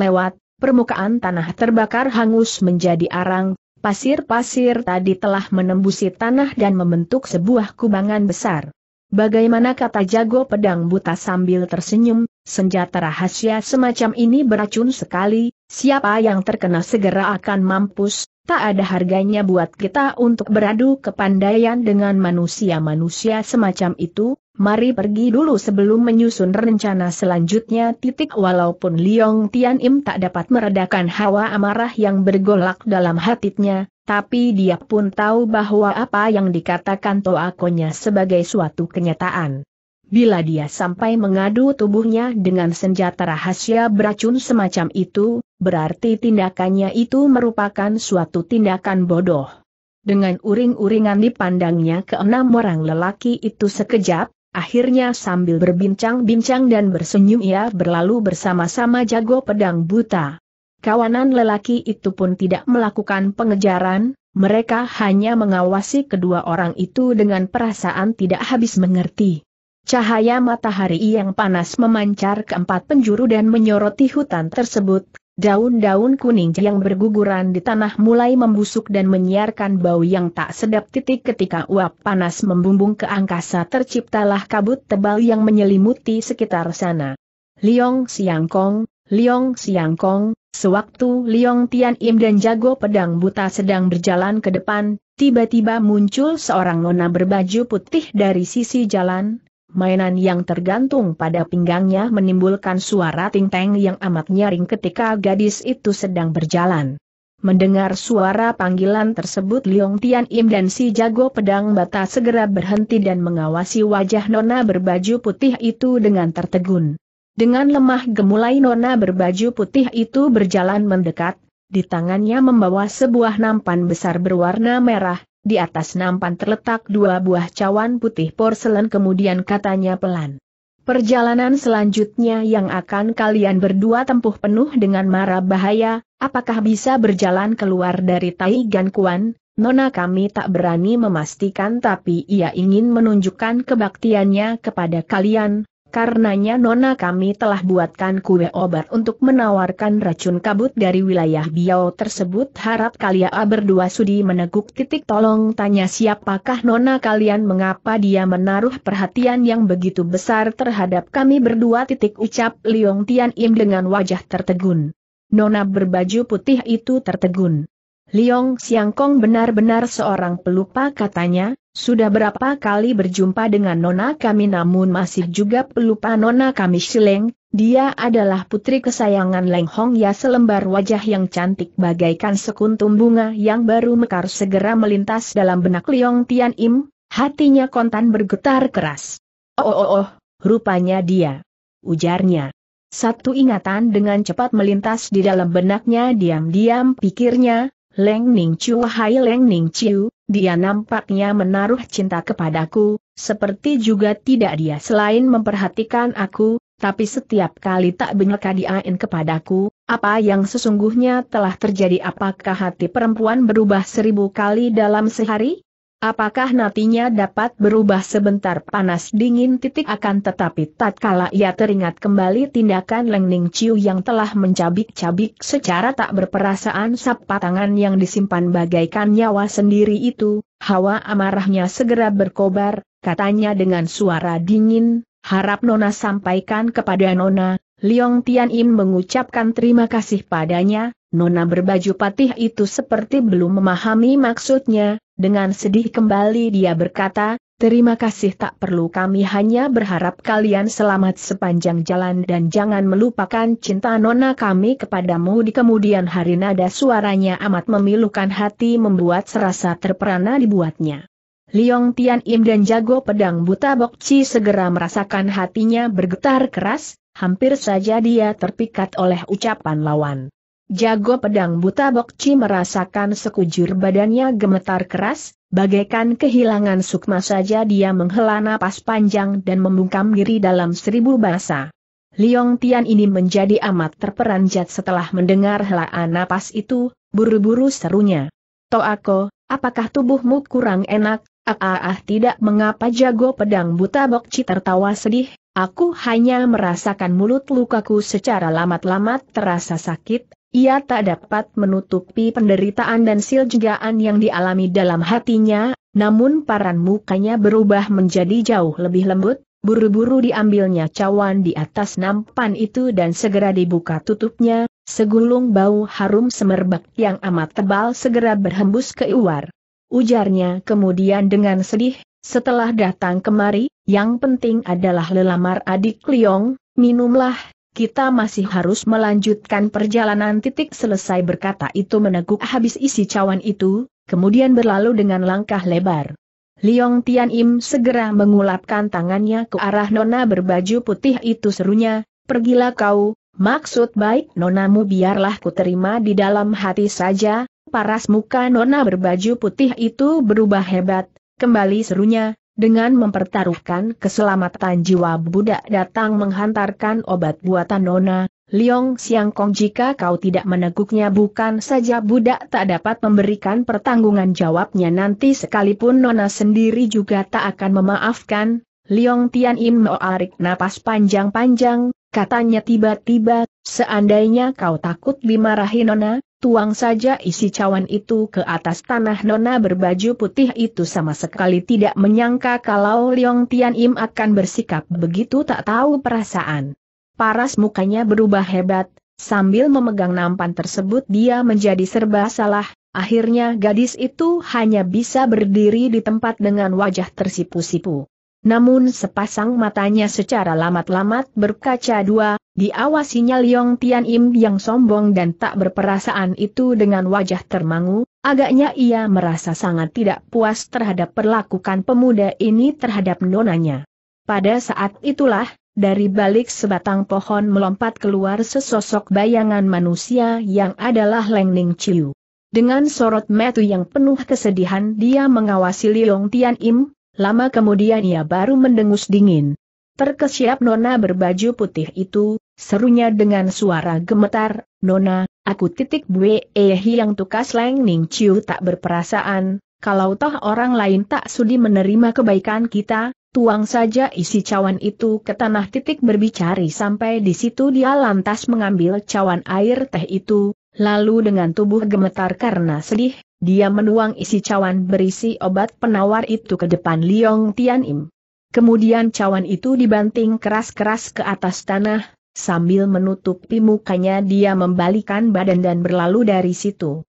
lewat, permukaan tanah terbakar hangus menjadi arang, pasir-pasir tadi telah menembusi tanah dan membentuk sebuah kubangan besar. Bagaimana kata jago pedang buta sambil tersenyum, senjata rahasia semacam ini beracun sekali, siapa yang terkena segera akan mampus, tak ada harganya buat kita untuk beradu kepandaian dengan manusia-manusia semacam itu, mari pergi dulu sebelum menyusun rencana selanjutnya titik walaupun Liong Tian Im tak dapat meredakan hawa amarah yang bergolak dalam hatinya, tapi dia pun tahu bahwa apa yang dikatakan Toakonya sebagai suatu kenyataan. Bila dia sampai mengadu tubuhnya dengan senjata rahasia beracun semacam itu, berarti tindakannya itu merupakan suatu tindakan bodoh. Dengan uring-uringan dipandangnya ke enam orang lelaki itu sekejap, akhirnya sambil berbincang-bincang dan bersenyum ia berlalu bersama-sama jago pedang buta. Kawanan lelaki itu pun tidak melakukan pengejaran, mereka hanya mengawasi kedua orang itu dengan perasaan tidak habis mengerti. Cahaya matahari yang panas memancar ke empat penjuru dan menyoroti hutan tersebut. Daun-daun kuning yang berguguran di tanah mulai membusuk dan menyiarkan bau yang tak sedap titik ketika uap panas membumbung ke angkasa terciptalah kabut tebal yang menyelimuti sekitar sana. Liong Siangkong, Liong Siangkong, sewaktu Liong Tian Im dan jago pedang buta sedang berjalan ke depan, tiba-tiba muncul seorang nona berbaju putih dari sisi jalan, Mainan yang tergantung pada pinggangnya menimbulkan suara ting-teng yang amat nyaring ketika gadis itu sedang berjalan. Mendengar suara panggilan tersebut Liong Tian Im dan si jago pedang bata segera berhenti dan mengawasi wajah Nona berbaju putih itu dengan tertegun. Dengan lemah gemulai Nona berbaju putih itu berjalan mendekat, di tangannya membawa sebuah nampan besar berwarna merah, di atas nampan terletak dua buah cawan putih porselen kemudian katanya pelan. Perjalanan selanjutnya yang akan kalian berdua tempuh penuh dengan mara bahaya, apakah bisa berjalan keluar dari Tai Gan Kuan? Nona kami tak berani memastikan tapi ia ingin menunjukkan kebaktiannya kepada kalian, Karenanya nona kami telah buatkan kue obat untuk menawarkan racun kabut dari wilayah Biau tersebut harap kalian berdua sudi meneguk titik tolong tanya siapakah nona kalian mengapa dia menaruh perhatian yang begitu besar terhadap kami berdua titik ucap Liong Tian Im dengan wajah tertegun. Nona berbaju putih itu tertegun. Liong Siangkong benar-benar seorang pelupa katanya, sudah berapa kali berjumpa dengan Nona kami namun masih juga pelupa Nona kami Sileng, dia adalah putri kesayangan Leng Hong Ya selembar wajah yang cantik bagaikan sekuntum bunga yang baru mekar segera melintas dalam benak Liong Tian Im, hatinya kontan bergetar keras. Oh oh oh, oh rupanya dia. Ujarnya. Satu ingatan dengan cepat melintas di dalam benaknya diam-diam pikirnya, Leng Ning Chiu hai Leng Ning Chiu, dia nampaknya menaruh cinta kepadaku, seperti juga tidak dia selain memperhatikan aku, tapi setiap kali tak benarkah diain kepadaku, apa yang sesungguhnya telah terjadi apakah hati perempuan berubah seribu kali dalam sehari? Apakah nantinya dapat berubah sebentar panas dingin titik akan tetapi tatkala ia teringat kembali tindakan lengning Ning Chiu yang telah mencabik-cabik secara tak berperasaan sapa tangan yang disimpan bagaikan nyawa sendiri itu, hawa amarahnya segera berkobar, katanya dengan suara dingin, harap Nona sampaikan kepada Nona, Liong Tian Im mengucapkan terima kasih padanya, Nona berbaju patih itu seperti belum memahami maksudnya, dengan sedih kembali dia berkata, terima kasih tak perlu kami hanya berharap kalian selamat sepanjang jalan dan jangan melupakan cinta nona kami kepadamu di kemudian hari nada suaranya amat memilukan hati membuat serasa terperana dibuatnya. Liong Tian Im dan jago pedang buta Bokci segera merasakan hatinya bergetar keras, hampir saja dia terpikat oleh ucapan lawan. Jago pedang buta Bokci merasakan sekujur badannya gemetar keras, bagaikan kehilangan sukma saja dia menghela napas panjang dan membungkam diri dalam seribu bahasa. Liong Tian ini menjadi amat terperanjat setelah mendengar helaan napas itu, buru-buru serunya. Toako, apakah tubuhmu kurang enak? Ah, ah, ah tidak mengapa jago pedang buta Bokci tertawa sedih, aku hanya merasakan mulut lukaku secara lamat-lamat terasa sakit, ia tak dapat menutupi penderitaan dan siljegaan yang dialami dalam hatinya, namun paran mukanya berubah menjadi jauh lebih lembut, buru-buru diambilnya cawan di atas nampan itu dan segera dibuka tutupnya, segulung bau harum semerbak yang amat tebal segera berhembus ke luar. Ujarnya kemudian dengan sedih, setelah datang kemari, yang penting adalah lelamar adik Liong, minumlah, kita masih harus melanjutkan perjalanan titik selesai berkata itu meneguk habis isi cawan itu, kemudian berlalu dengan langkah lebar. Liong Tian Im segera mengulapkan tangannya ke arah nona berbaju putih itu serunya, pergilah kau, maksud baik nonamu biarlah ku terima di dalam hati saja, paras muka nona berbaju putih itu berubah hebat, kembali serunya, dengan mempertaruhkan keselamatan jiwa budak datang menghantarkan obat buatan Nona, Liong Siang Kong jika kau tidak meneguknya bukan saja budak tak dapat memberikan pertanggungan jawabnya nanti sekalipun Nona sendiri juga tak akan memaafkan, Liong Tian Im menarik napas panjang-panjang, katanya tiba-tiba, seandainya kau takut dimarahi Nona, tuang saja isi cawan itu ke atas tanah nona berbaju putih itu sama sekali tidak menyangka kalau Leong Tian Im akan bersikap begitu tak tahu perasaan. Paras mukanya berubah hebat, sambil memegang nampan tersebut dia menjadi serba salah, akhirnya gadis itu hanya bisa berdiri di tempat dengan wajah tersipu-sipu. Namun sepasang matanya secara lamat-lamat berkaca dua, diawasinya Liong Tian Im yang sombong dan tak berperasaan itu dengan wajah termangu, agaknya ia merasa sangat tidak puas terhadap perlakukan pemuda ini terhadap nonanya. Pada saat itulah, dari balik sebatang pohon melompat keluar sesosok bayangan manusia yang adalah Leng Ning Chiu. Dengan sorot metu yang penuh kesedihan dia mengawasi Liong Tian Im, Lama kemudian ia baru mendengus dingin. Terkesiap Nona berbaju putih itu, serunya dengan suara gemetar, Nona, aku titik bue eh yang tukas Leng Ning ciu tak berperasaan, kalau toh orang lain tak sudi menerima kebaikan kita, tuang saja isi cawan itu ke tanah titik berbicari sampai di situ dia lantas mengambil cawan air teh itu, lalu dengan tubuh gemetar karena sedih, dia menuang isi cawan berisi obat penawar itu ke depan Liong Tian Im. Kemudian cawan itu dibanting keras-keras ke atas tanah, sambil menutupi mukanya dia membalikan badan dan berlalu dari situ.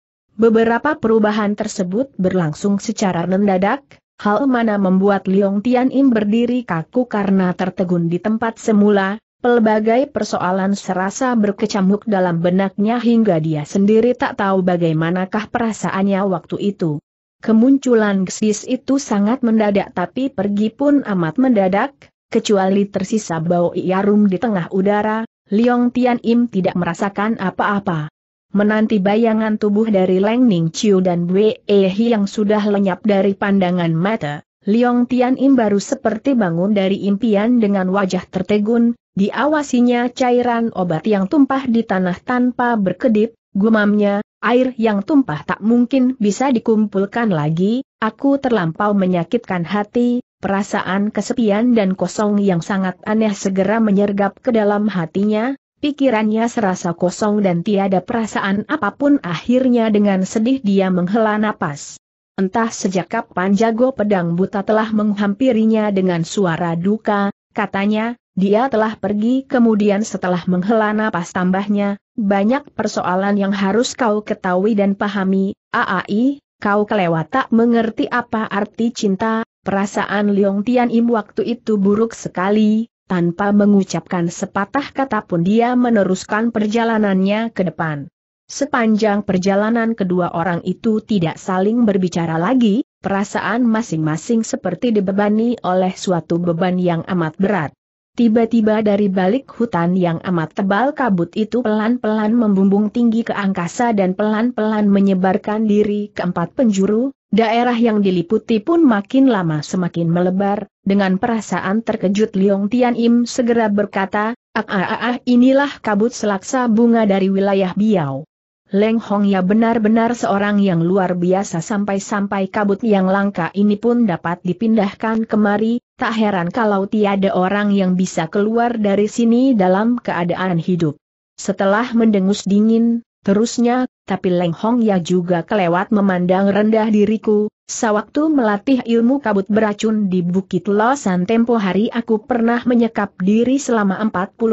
Beberapa perubahan tersebut berlangsung secara mendadak, hal mana membuat Liong Tian Im berdiri kaku karena tertegun di tempat semula, Pelbagai persoalan serasa berkecamuk dalam benaknya hingga dia sendiri tak tahu bagaimanakah perasaannya waktu itu. Kemunculan gesis itu sangat mendadak tapi pergi pun amat mendadak, kecuali tersisa bau iarum di tengah udara, Liong Tian Im tidak merasakan apa-apa. Menanti bayangan tubuh dari Leng Ning Chiu dan Wei Ehi yang sudah lenyap dari pandangan mata, Liong Tian Im baru seperti bangun dari impian dengan wajah tertegun, Diawasinya cairan obat yang tumpah di tanah tanpa berkedip, gumamnya, air yang tumpah tak mungkin bisa dikumpulkan lagi, aku terlampau menyakitkan hati, perasaan kesepian dan kosong yang sangat aneh segera menyergap ke dalam hatinya, pikirannya serasa kosong dan tiada perasaan apapun akhirnya dengan sedih dia menghela napas. Entah sejak kapan jago pedang buta telah menghampirinya dengan suara duka, katanya, dia telah pergi kemudian setelah menghela napas tambahnya, banyak persoalan yang harus kau ketahui dan pahami, AAI, kau kelewat tak mengerti apa arti cinta, perasaan Leong Tian Im waktu itu buruk sekali, tanpa mengucapkan sepatah kata pun dia meneruskan perjalanannya ke depan. Sepanjang perjalanan kedua orang itu tidak saling berbicara lagi, perasaan masing-masing seperti dibebani oleh suatu beban yang amat berat. Tiba-tiba dari balik hutan yang amat tebal kabut itu pelan-pelan membumbung tinggi ke angkasa dan pelan-pelan menyebarkan diri ke empat penjuru, daerah yang diliputi pun makin lama semakin melebar, dengan perasaan terkejut Liong Tian Im segera berkata, Ah ah ah inilah kabut selaksa bunga dari wilayah Biao." Leng Hong Ya benar-benar seorang yang luar biasa sampai-sampai kabut yang langka ini pun dapat dipindahkan kemari, tak heran kalau tiada orang yang bisa keluar dari sini dalam keadaan hidup. Setelah mendengus dingin, terusnya, tapi Leng Hong Ya juga kelewat memandang rendah diriku, sewaktu melatih ilmu kabut beracun di Bukit Losan tempo hari aku pernah menyekap diri selama 49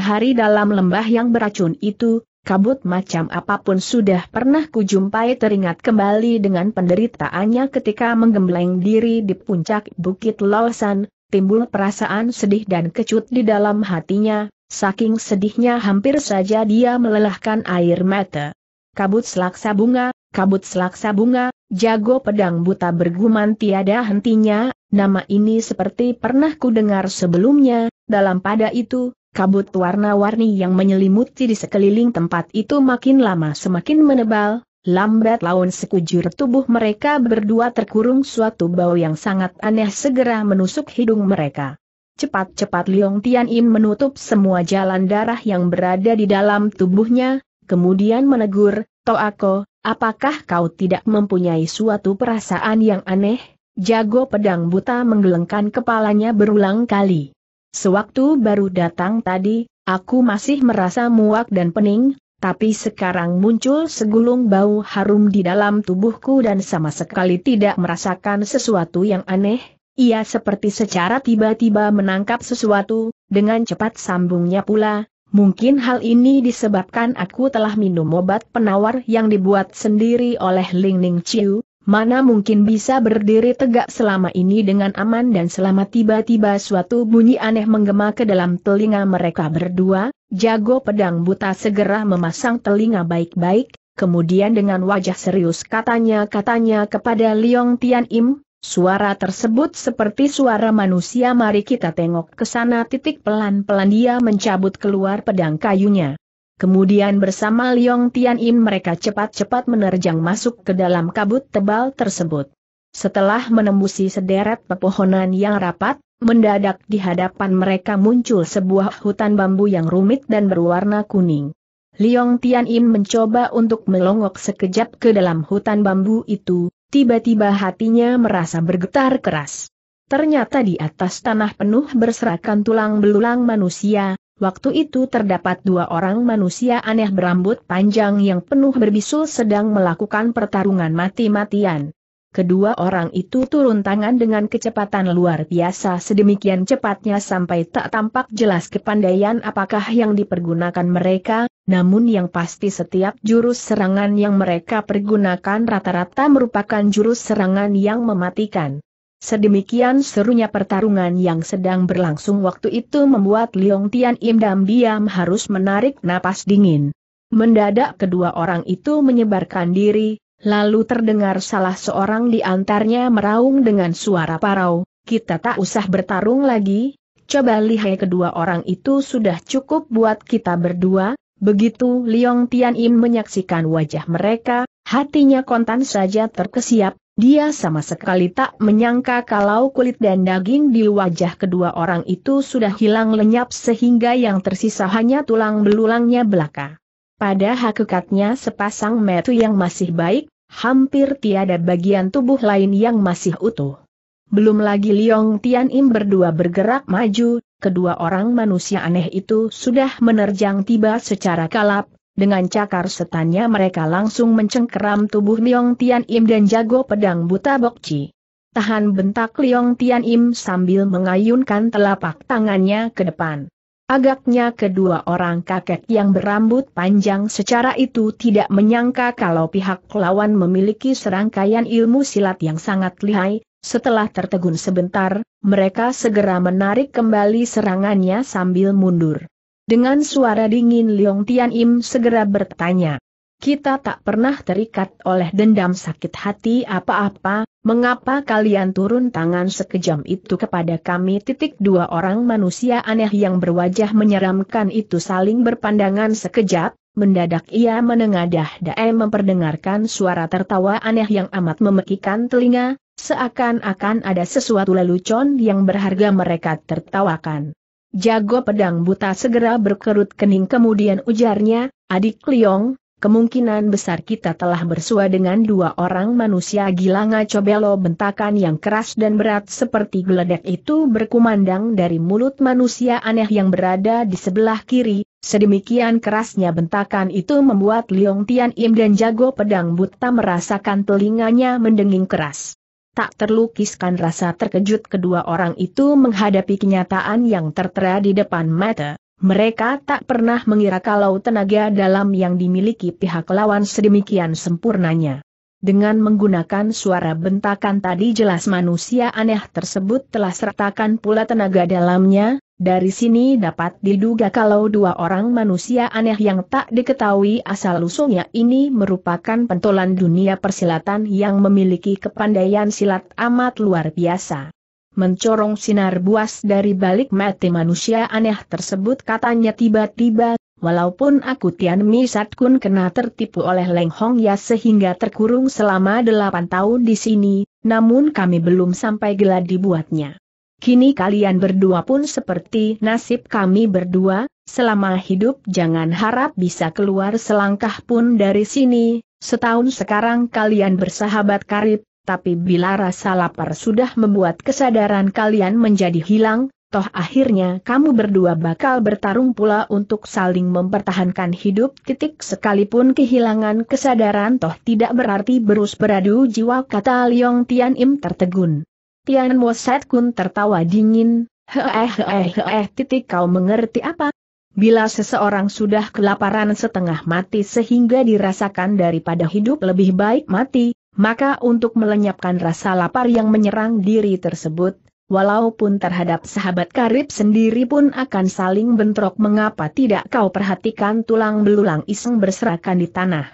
hari dalam lembah yang beracun itu, kabut macam apapun sudah pernah kujumpai teringat kembali dengan penderitaannya ketika menggembleng diri di puncak Bukit Lolsan, timbul perasaan sedih dan kecut di dalam hatinya, saking sedihnya hampir saja dia melelahkan air mata. Kabut selaksa bunga, kabut selaksa bunga, jago pedang buta bergumam tiada hentinya, nama ini seperti pernah kudengar sebelumnya, dalam pada itu, kabut warna-warni yang menyelimuti di sekeliling tempat itu makin lama semakin menebal, lambat laun sekujur tubuh mereka berdua terkurung suatu bau yang sangat aneh segera menusuk hidung mereka. Cepat-cepat Liong Tian menutup semua jalan darah yang berada di dalam tubuhnya, kemudian menegur, Toako, apakah kau tidak mempunyai suatu perasaan yang aneh? Jago pedang buta menggelengkan kepalanya berulang kali. Sewaktu baru datang tadi, aku masih merasa muak dan pening, tapi sekarang muncul segulung bau harum di dalam tubuhku dan sama sekali tidak merasakan sesuatu yang aneh. Ia seperti secara tiba-tiba menangkap sesuatu, dengan cepat sambungnya pula, mungkin hal ini disebabkan aku telah minum obat penawar yang dibuat sendiri oleh Ling Ning Chiu, Mana mungkin bisa berdiri tegak selama ini dengan aman dan selama tiba-tiba suatu bunyi aneh menggema ke dalam telinga mereka berdua, jago pedang buta segera memasang telinga baik-baik, kemudian dengan wajah serius katanya-katanya kepada Liong Tian Im, suara tersebut seperti suara manusia mari kita tengok ke sana titik pelan-pelan dia mencabut keluar pedang kayunya. Kemudian bersama Liong Tian im mereka cepat-cepat menerjang masuk ke dalam kabut tebal tersebut. Setelah menembusi sederet pepohonan yang rapat, mendadak di hadapan mereka muncul sebuah hutan bambu yang rumit dan berwarna kuning. Liong Tian im mencoba untuk melongok sekejap ke dalam hutan bambu itu, tiba-tiba hatinya merasa bergetar keras. Ternyata di atas tanah penuh berserakan tulang belulang manusia, Waktu itu terdapat dua orang manusia aneh berambut panjang yang penuh berbisul sedang melakukan pertarungan mati-matian. Kedua orang itu turun tangan dengan kecepatan luar biasa sedemikian cepatnya sampai tak tampak jelas kepandaian apakah yang dipergunakan mereka, namun yang pasti setiap jurus serangan yang mereka pergunakan rata-rata merupakan jurus serangan yang mematikan. Sedemikian serunya pertarungan yang sedang berlangsung waktu itu membuat Liong Tian Im diam harus menarik napas dingin. Mendadak kedua orang itu menyebarkan diri, lalu terdengar salah seorang di antaranya meraung dengan suara parau, kita tak usah bertarung lagi, coba lihai kedua orang itu sudah cukup buat kita berdua, begitu Liong Tian Im menyaksikan wajah mereka, hatinya kontan saja terkesiap, dia sama sekali tak menyangka kalau kulit dan daging di wajah kedua orang itu sudah hilang lenyap sehingga yang tersisa hanya tulang belulangnya belaka. Pada hakikatnya sepasang metu yang masih baik, hampir tiada bagian tubuh lain yang masih utuh. Belum lagi Liong Tian Im berdua bergerak maju, kedua orang manusia aneh itu sudah menerjang tiba secara kalap, dengan cakar setannya mereka langsung mencengkeram tubuh Liong Tian Im dan jago pedang buta Bokci. Tahan bentak Liong Tian Im sambil mengayunkan telapak tangannya ke depan. Agaknya kedua orang kakek yang berambut panjang secara itu tidak menyangka kalau pihak lawan memiliki serangkaian ilmu silat yang sangat lihai, setelah tertegun sebentar, mereka segera menarik kembali serangannya sambil mundur. Dengan suara dingin Liong Tian Im segera bertanya. Kita tak pernah terikat oleh dendam sakit hati apa-apa, mengapa kalian turun tangan sekejam itu kepada kami? Titik dua orang manusia aneh yang berwajah menyeramkan itu saling berpandangan sekejap, mendadak ia menengadah dae memperdengarkan suara tertawa aneh yang amat memekikan telinga, seakan-akan ada sesuatu lelucon yang berharga mereka tertawakan. Jago pedang buta segera berkerut kening kemudian ujarnya, adik Liong, kemungkinan besar kita telah bersua dengan dua orang manusia gila ngaco belo bentakan yang keras dan berat seperti geledek itu berkumandang dari mulut manusia aneh yang berada di sebelah kiri, Sedemikian kerasnya bentakan itu membuat Liong Tian Im dan jago pedang buta merasakan telinganya mendenging keras tak terlukiskan rasa terkejut kedua orang itu menghadapi kenyataan yang tertera di depan mata. Mereka tak pernah mengira kalau tenaga dalam yang dimiliki pihak lawan sedemikian sempurnanya. Dengan menggunakan suara bentakan tadi jelas manusia aneh tersebut telah sertakan pula tenaga dalamnya, dari sini dapat diduga kalau dua orang manusia aneh yang tak diketahui asal-usulnya ini merupakan pentolan dunia persilatan yang memiliki kepandaian silat amat luar biasa. Mencorong sinar buas dari balik mati manusia aneh tersebut katanya tiba-tiba Walaupun aku Tian Mi Sat Kun kena tertipu oleh Leng Hong Ya sehingga terkurung selama delapan tahun di sini, namun kami belum sampai gelad dibuatnya. Kini kalian berdua pun seperti nasib kami berdua, selama hidup jangan harap bisa keluar selangkah pun dari sini, setahun sekarang kalian bersahabat karib, tapi bila rasa lapar sudah membuat kesadaran kalian menjadi hilang, toh akhirnya kamu berdua bakal bertarung pula untuk saling mempertahankan hidup titik sekalipun kehilangan kesadaran toh tidak berarti berus beradu jiwa kata Liong Tian Im tertegun. Tian Mo Set Kun tertawa dingin, heeh heeh heeh titik kau mengerti apa? Bila seseorang sudah kelaparan setengah mati sehingga dirasakan daripada hidup lebih baik mati, maka untuk melenyapkan rasa lapar yang menyerang diri tersebut, walaupun terhadap sahabat karib sendiri pun akan saling bentrok mengapa tidak kau perhatikan tulang belulang iseng berserakan di tanah.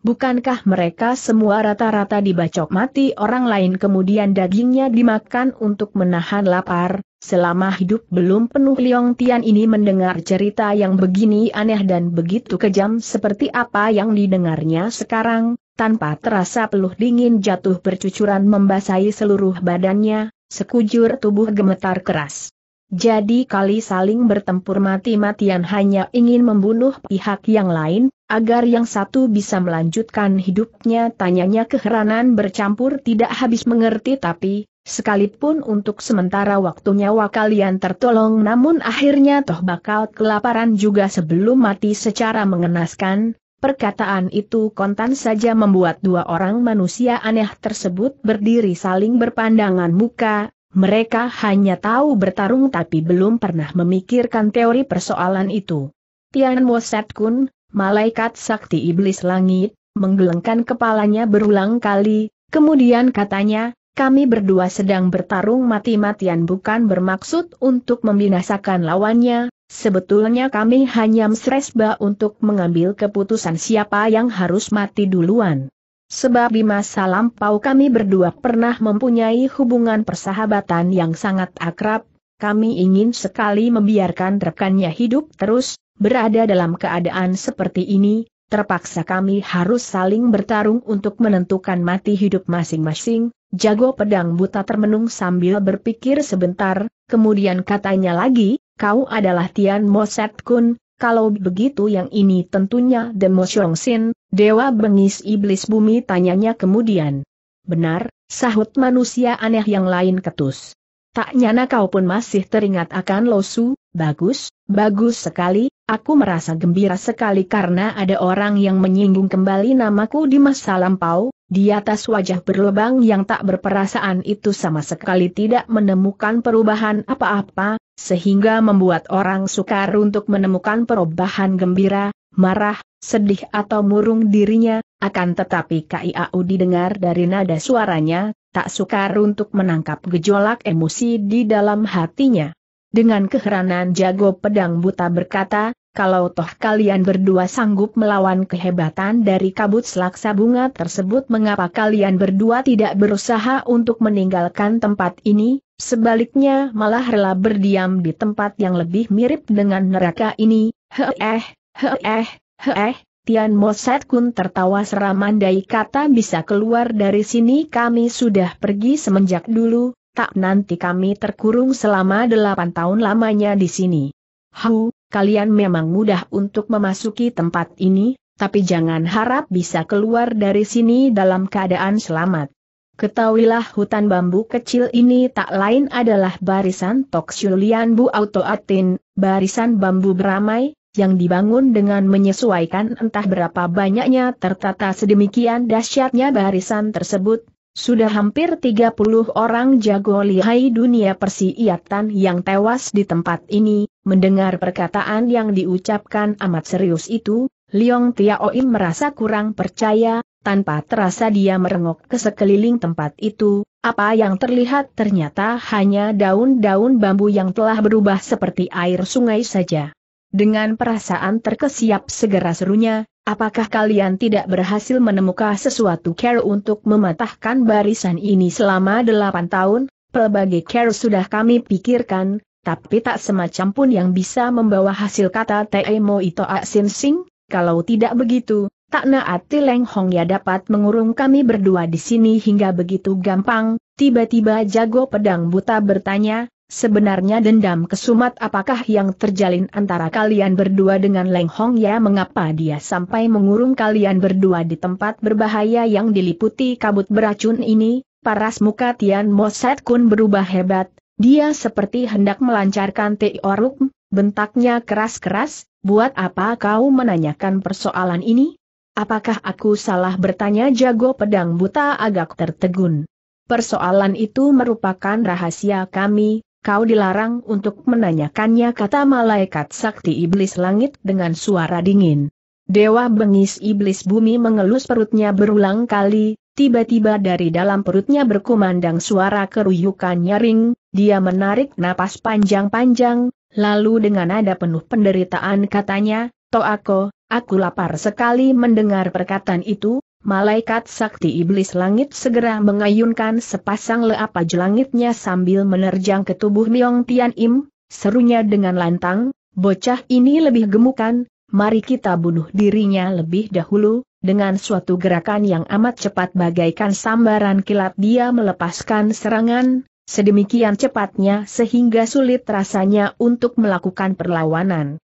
Bukankah mereka semua rata-rata dibacok mati orang lain kemudian dagingnya dimakan untuk menahan lapar, selama hidup belum penuh Liong Tian ini mendengar cerita yang begini aneh dan begitu kejam seperti apa yang didengarnya sekarang, tanpa terasa peluh dingin jatuh bercucuran membasahi seluruh badannya, Sekujur tubuh gemetar keras. Jadi kali saling bertempur mati-matian hanya ingin membunuh pihak yang lain, agar yang satu bisa melanjutkan hidupnya tanyanya keheranan bercampur tidak habis mengerti tapi, sekalipun untuk sementara waktu nyawa kalian tertolong namun akhirnya toh bakal kelaparan juga sebelum mati secara mengenaskan, Perkataan itu kontan saja membuat dua orang manusia aneh tersebut berdiri saling berpandangan muka, mereka hanya tahu bertarung tapi belum pernah memikirkan teori persoalan itu. Tian Mo Kun, malaikat sakti iblis langit, menggelengkan kepalanya berulang kali, kemudian katanya, kami berdua sedang bertarung mati-matian bukan bermaksud untuk membinasakan lawannya, Sebetulnya kami hanya mesresba untuk mengambil keputusan siapa yang harus mati duluan. Sebab di masa lampau kami berdua pernah mempunyai hubungan persahabatan yang sangat akrab, kami ingin sekali membiarkan rekannya hidup terus, berada dalam keadaan seperti ini, terpaksa kami harus saling bertarung untuk menentukan mati hidup masing-masing, jago pedang buta termenung sambil berpikir sebentar, kemudian katanya lagi, kau adalah Tian Mo Set Kun, kalau begitu yang ini tentunya Demo Xiong Sin, Dewa Bengis Iblis Bumi tanyanya kemudian. Benar, sahut manusia aneh yang lain ketus. Tak nyana kau pun masih teringat akan Losu, bagus, bagus sekali, aku merasa gembira sekali karena ada orang yang menyinggung kembali namaku di masa lampau, di atas wajah berlebang yang tak berperasaan itu sama sekali tidak menemukan perubahan apa-apa, sehingga membuat orang sukar untuk menemukan perubahan gembira, marah, sedih atau murung dirinya, akan tetapi KIAU didengar dari nada suaranya, tak sukar untuk menangkap gejolak emosi di dalam hatinya. Dengan keheranan jago pedang buta berkata, kalau toh kalian berdua sanggup melawan kehebatan dari kabut selaksa bunga tersebut mengapa kalian berdua tidak berusaha untuk meninggalkan tempat ini, Sebaliknya malah rela berdiam di tempat yang lebih mirip dengan neraka ini, heeh, heeh, heeh, Tian Moset Kun tertawa seramandai kata bisa keluar dari sini kami sudah pergi semenjak dulu, tak nanti kami terkurung selama delapan tahun lamanya di sini. Hau, kalian memang mudah untuk memasuki tempat ini, tapi jangan harap bisa keluar dari sini dalam keadaan selamat. Ketahuilah hutan bambu kecil ini tak lain adalah barisan toksulian Bu Auto barisan bambu beramai, yang dibangun dengan menyesuaikan entah berapa banyaknya tertata sedemikian dahsyatnya barisan tersebut, sudah hampir 30 orang jago lihai dunia persiatan yang tewas di tempat ini, mendengar perkataan yang diucapkan amat serius itu, Liong Tiaoim merasa kurang percaya, tanpa terasa dia merengok ke sekeliling tempat itu, apa yang terlihat ternyata hanya daun-daun bambu yang telah berubah seperti air sungai saja. Dengan perasaan terkesiap segera serunya, apakah kalian tidak berhasil menemukan sesuatu care untuk mematahkan barisan ini selama delapan tahun? Pelbagai care sudah kami pikirkan, tapi tak semacam pun yang bisa membawa hasil kata Temo Ito Aksin Sing, kalau tidak begitu, tak naati Leng Hong ya dapat mengurung kami berdua di sini hingga begitu gampang, tiba-tiba jago pedang buta bertanya, sebenarnya dendam kesumat apakah yang terjalin antara kalian berdua dengan Leng Hong ya mengapa dia sampai mengurung kalian berdua di tempat berbahaya yang diliputi kabut beracun ini, paras muka Tian Mo Kun berubah hebat, dia seperti hendak melancarkan teoruk, bentaknya keras-keras, buat apa kau menanyakan persoalan ini? Apakah aku salah bertanya jago pedang buta agak tertegun? Persoalan itu merupakan rahasia kami, kau dilarang untuk menanyakannya kata malaikat sakti iblis langit dengan suara dingin. Dewa bengis iblis bumi mengelus perutnya berulang kali, tiba-tiba dari dalam perutnya berkumandang suara keruyukan nyaring, dia menarik napas panjang-panjang, lalu dengan nada penuh penderitaan katanya, aku. Aku lapar sekali mendengar perkataan itu, malaikat sakti iblis langit segera mengayunkan sepasang leapa jelangitnya sambil menerjang ke tubuh Niong Tian Im, serunya dengan lantang, bocah ini lebih gemukan, mari kita bunuh dirinya lebih dahulu, dengan suatu gerakan yang amat cepat bagaikan sambaran kilat dia melepaskan serangan, sedemikian cepatnya sehingga sulit rasanya untuk melakukan perlawanan.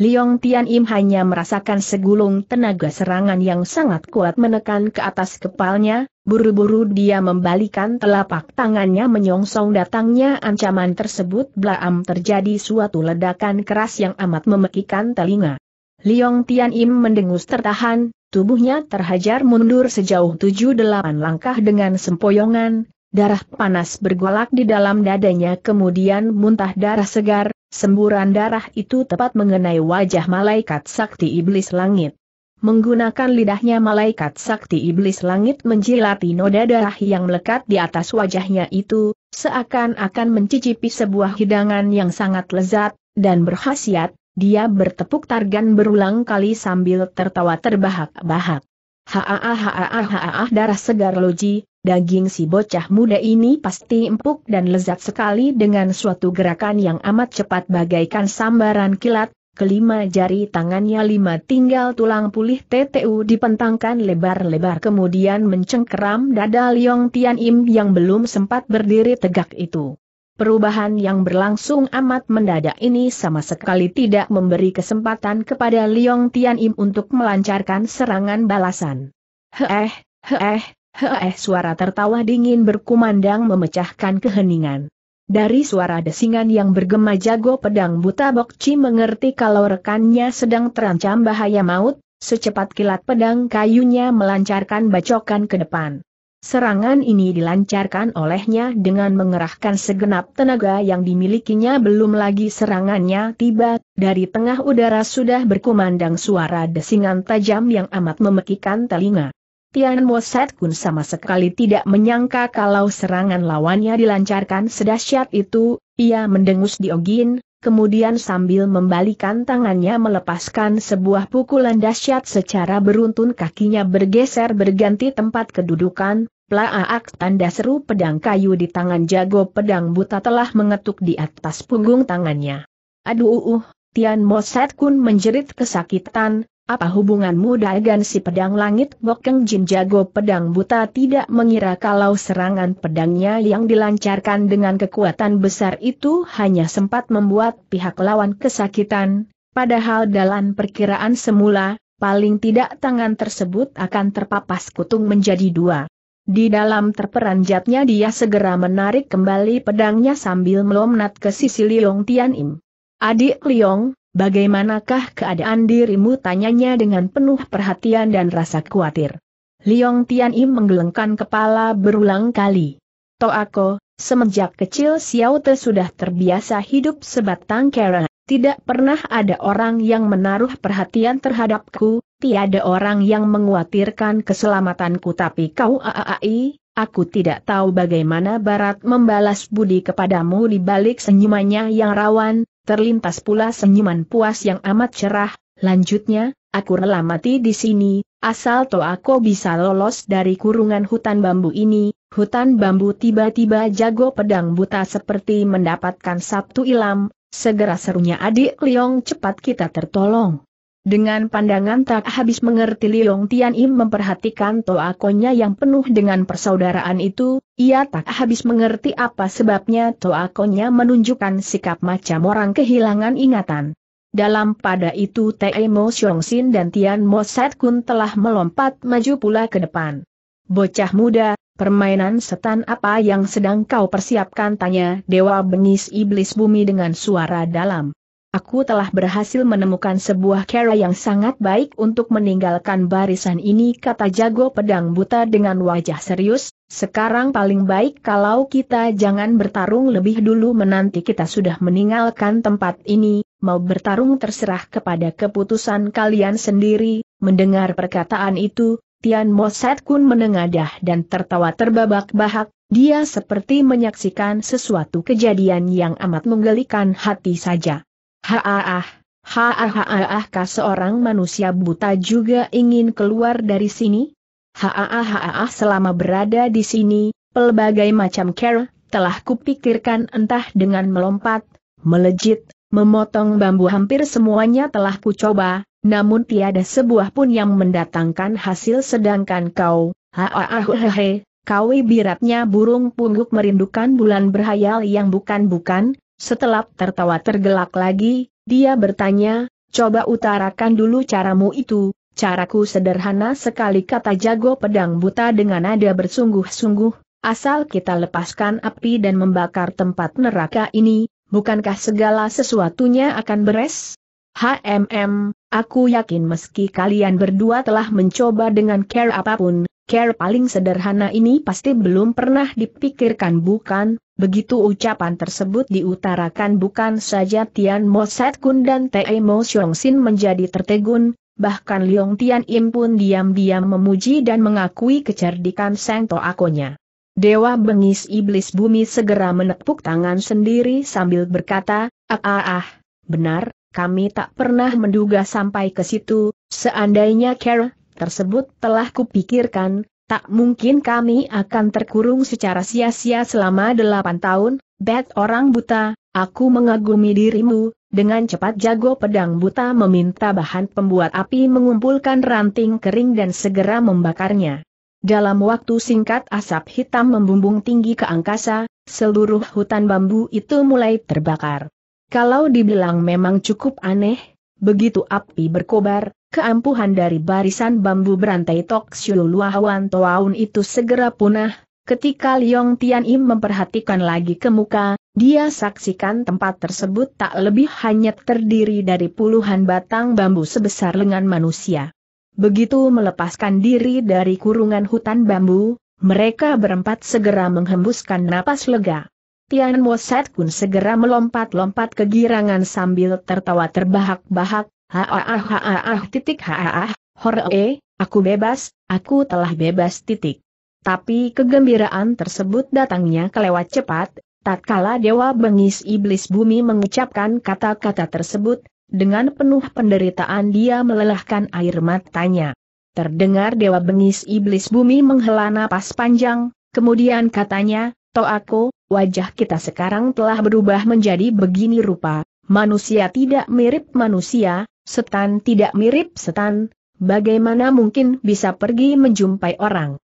Liong Tian Im hanya merasakan segulung tenaga serangan yang sangat kuat menekan ke atas kepalnya. buru-buru dia membalikan telapak tangannya menyongsong datangnya ancaman tersebut blaam terjadi suatu ledakan keras yang amat memekikan telinga. Liong Tian Im mendengus tertahan, tubuhnya terhajar mundur sejauh tujuh delapan langkah dengan sempoyongan, Darah panas bergolak di dalam dadanya kemudian muntah darah segar, Semburan darah itu tepat mengenai wajah malaikat sakti iblis langit. Menggunakan lidahnya malaikat sakti iblis langit menjilati noda darah yang melekat di atas wajahnya itu, seakan-akan mencicipi sebuah hidangan yang sangat lezat, dan berkhasiat, dia bertepuk targan berulang kali sambil tertawa terbahak-bahak. Haa haa haaah darah segar loji, Daging si bocah muda ini pasti empuk dan lezat sekali dengan suatu gerakan yang amat cepat bagaikan sambaran kilat, kelima jari tangannya lima tinggal tulang pulih TTU dipentangkan lebar-lebar kemudian mencengkeram dada Liong Tian Im yang belum sempat berdiri tegak itu. Perubahan yang berlangsung amat mendadak ini sama sekali tidak memberi kesempatan kepada Liong Tian Im untuk melancarkan serangan balasan. Heeh, heeh, Heeh suara tertawa dingin berkumandang memecahkan keheningan. Dari suara desingan yang bergema jago pedang buta Bokci mengerti kalau rekannya sedang terancam bahaya maut, secepat kilat pedang kayunya melancarkan bacokan ke depan. Serangan ini dilancarkan olehnya dengan mengerahkan segenap tenaga yang dimilikinya belum lagi serangannya tiba, dari tengah udara sudah berkumandang suara desingan tajam yang amat memekikan telinga. Tian Mo Set Kun sama sekali tidak menyangka kalau serangan lawannya dilancarkan sedahsyat itu, ia mendengus diogin, kemudian sambil membalikan tangannya melepaskan sebuah pukulan dahsyat secara beruntun kakinya bergeser berganti tempat kedudukan, Plaak tanda seru pedang kayu di tangan jago pedang buta telah mengetuk di atas punggung tangannya. Aduh, uh, uh Tian Mo Set Kun menjerit kesakitan, apa hubunganmu dengan si pedang langit Bokeng Jin jago pedang buta tidak mengira kalau serangan pedangnya yang dilancarkan dengan kekuatan besar itu hanya sempat membuat pihak lawan kesakitan, padahal dalam perkiraan semula, paling tidak tangan tersebut akan terpapas kutung menjadi dua. Di dalam terperanjatnya dia segera menarik kembali pedangnya sambil melomnat ke sisi Liong Tian Im. Adik Liong, Bagaimanakah keadaan dirimu tanyanya dengan penuh perhatian dan rasa khawatir. Liong Tian Im menggelengkan kepala berulang kali. Toako, semenjak kecil Xiao Te sudah terbiasa hidup sebatang kera. Tidak pernah ada orang yang menaruh perhatian terhadapku, tiada orang yang menguatirkan keselamatanku tapi kau aai, Aku tidak tahu bagaimana Barat membalas budi kepadamu di balik senyumannya yang rawan, terlintas pula senyuman puas yang amat cerah, lanjutnya, aku rela mati di sini, asal to aku bisa lolos dari kurungan hutan bambu ini, hutan bambu tiba-tiba jago pedang buta seperti mendapatkan sabtu ilam, segera serunya adik Liong cepat kita tertolong. Dengan pandangan tak habis mengerti Liong Tian Im memperhatikan toakonya yang penuh dengan persaudaraan itu, ia tak habis mengerti apa sebabnya toakonya menunjukkan sikap macam orang kehilangan ingatan. Dalam pada itu Te Mo Xin dan Tian Mo Set Kun telah melompat maju pula ke depan. Bocah muda, permainan setan apa yang sedang kau persiapkan tanya Dewa Bengis Iblis Bumi dengan suara dalam. Aku telah berhasil menemukan sebuah cara yang sangat baik untuk meninggalkan barisan ini kata jago pedang buta dengan wajah serius, sekarang paling baik kalau kita jangan bertarung lebih dulu menanti kita sudah meninggalkan tempat ini, mau bertarung terserah kepada keputusan kalian sendiri, mendengar perkataan itu, Tian Moset Kun menengadah dan tertawa terbabak-bahak, dia seperti menyaksikan sesuatu kejadian yang amat menggelikan hati saja. Haah, haah, haah! haahkah seorang manusia buta juga ingin keluar dari sini? Haah, haah! selama berada di sini, pelbagai macam care, telah kupikirkan entah dengan melompat, melejit, memotong bambu hampir semuanya telah kucoba, namun tiada sebuah pun yang mendatangkan hasil sedangkan kau, haah, hehe, kau ibaratnya burung pungguk merindukan bulan berhayal yang bukan-bukan, setelah tertawa tergelak lagi, dia bertanya, coba utarakan dulu caramu itu, caraku sederhana sekali kata jago pedang buta dengan nada bersungguh-sungguh, asal kita lepaskan api dan membakar tempat neraka ini, bukankah segala sesuatunya akan beres? HMM, aku yakin meski kalian berdua telah mencoba dengan care apapun, care paling sederhana ini pasti belum pernah dipikirkan bukan, Begitu ucapan tersebut diutarakan bukan saja Tian Mo Set Kun dan Te Mo Xiong Sin menjadi tertegun, bahkan Liong Tian Im pun diam-diam memuji dan mengakui kecerdikan Seng Akonya. Dewa bengis iblis bumi segera menepuk tangan sendiri sambil berkata, ah ah ah, benar, kami tak pernah menduga sampai ke situ, seandainya Kera tersebut telah kupikirkan, Tak mungkin kami akan terkurung secara sia-sia selama delapan tahun, bet orang buta, aku mengagumi dirimu, dengan cepat jago pedang buta meminta bahan pembuat api mengumpulkan ranting kering dan segera membakarnya. Dalam waktu singkat asap hitam membumbung tinggi ke angkasa, seluruh hutan bambu itu mulai terbakar. Kalau dibilang memang cukup aneh, begitu api berkobar, keampuhan dari barisan bambu berantai Tok Luahuan Toaun itu segera punah, ketika Liong Tian Im memperhatikan lagi ke muka, dia saksikan tempat tersebut tak lebih hanya terdiri dari puluhan batang bambu sebesar lengan manusia. Begitu melepaskan diri dari kurungan hutan bambu, mereka berempat segera menghembuskan napas lega. Tian Mo Set Kun segera melompat-lompat kegirangan sambil tertawa terbahak-bahak, Haaah haaah titik haaah, horee, eh, aku bebas, aku telah bebas titik. Tapi kegembiraan tersebut datangnya kelewat cepat, tatkala Dewa Bengis Iblis Bumi mengucapkan kata-kata tersebut, dengan penuh penderitaan dia melelahkan air matanya. Terdengar Dewa Bengis Iblis Bumi menghela napas panjang, kemudian katanya, Toako, wajah kita sekarang telah berubah menjadi begini rupa, manusia tidak mirip manusia, setan tidak mirip setan, bagaimana mungkin bisa pergi menjumpai orang.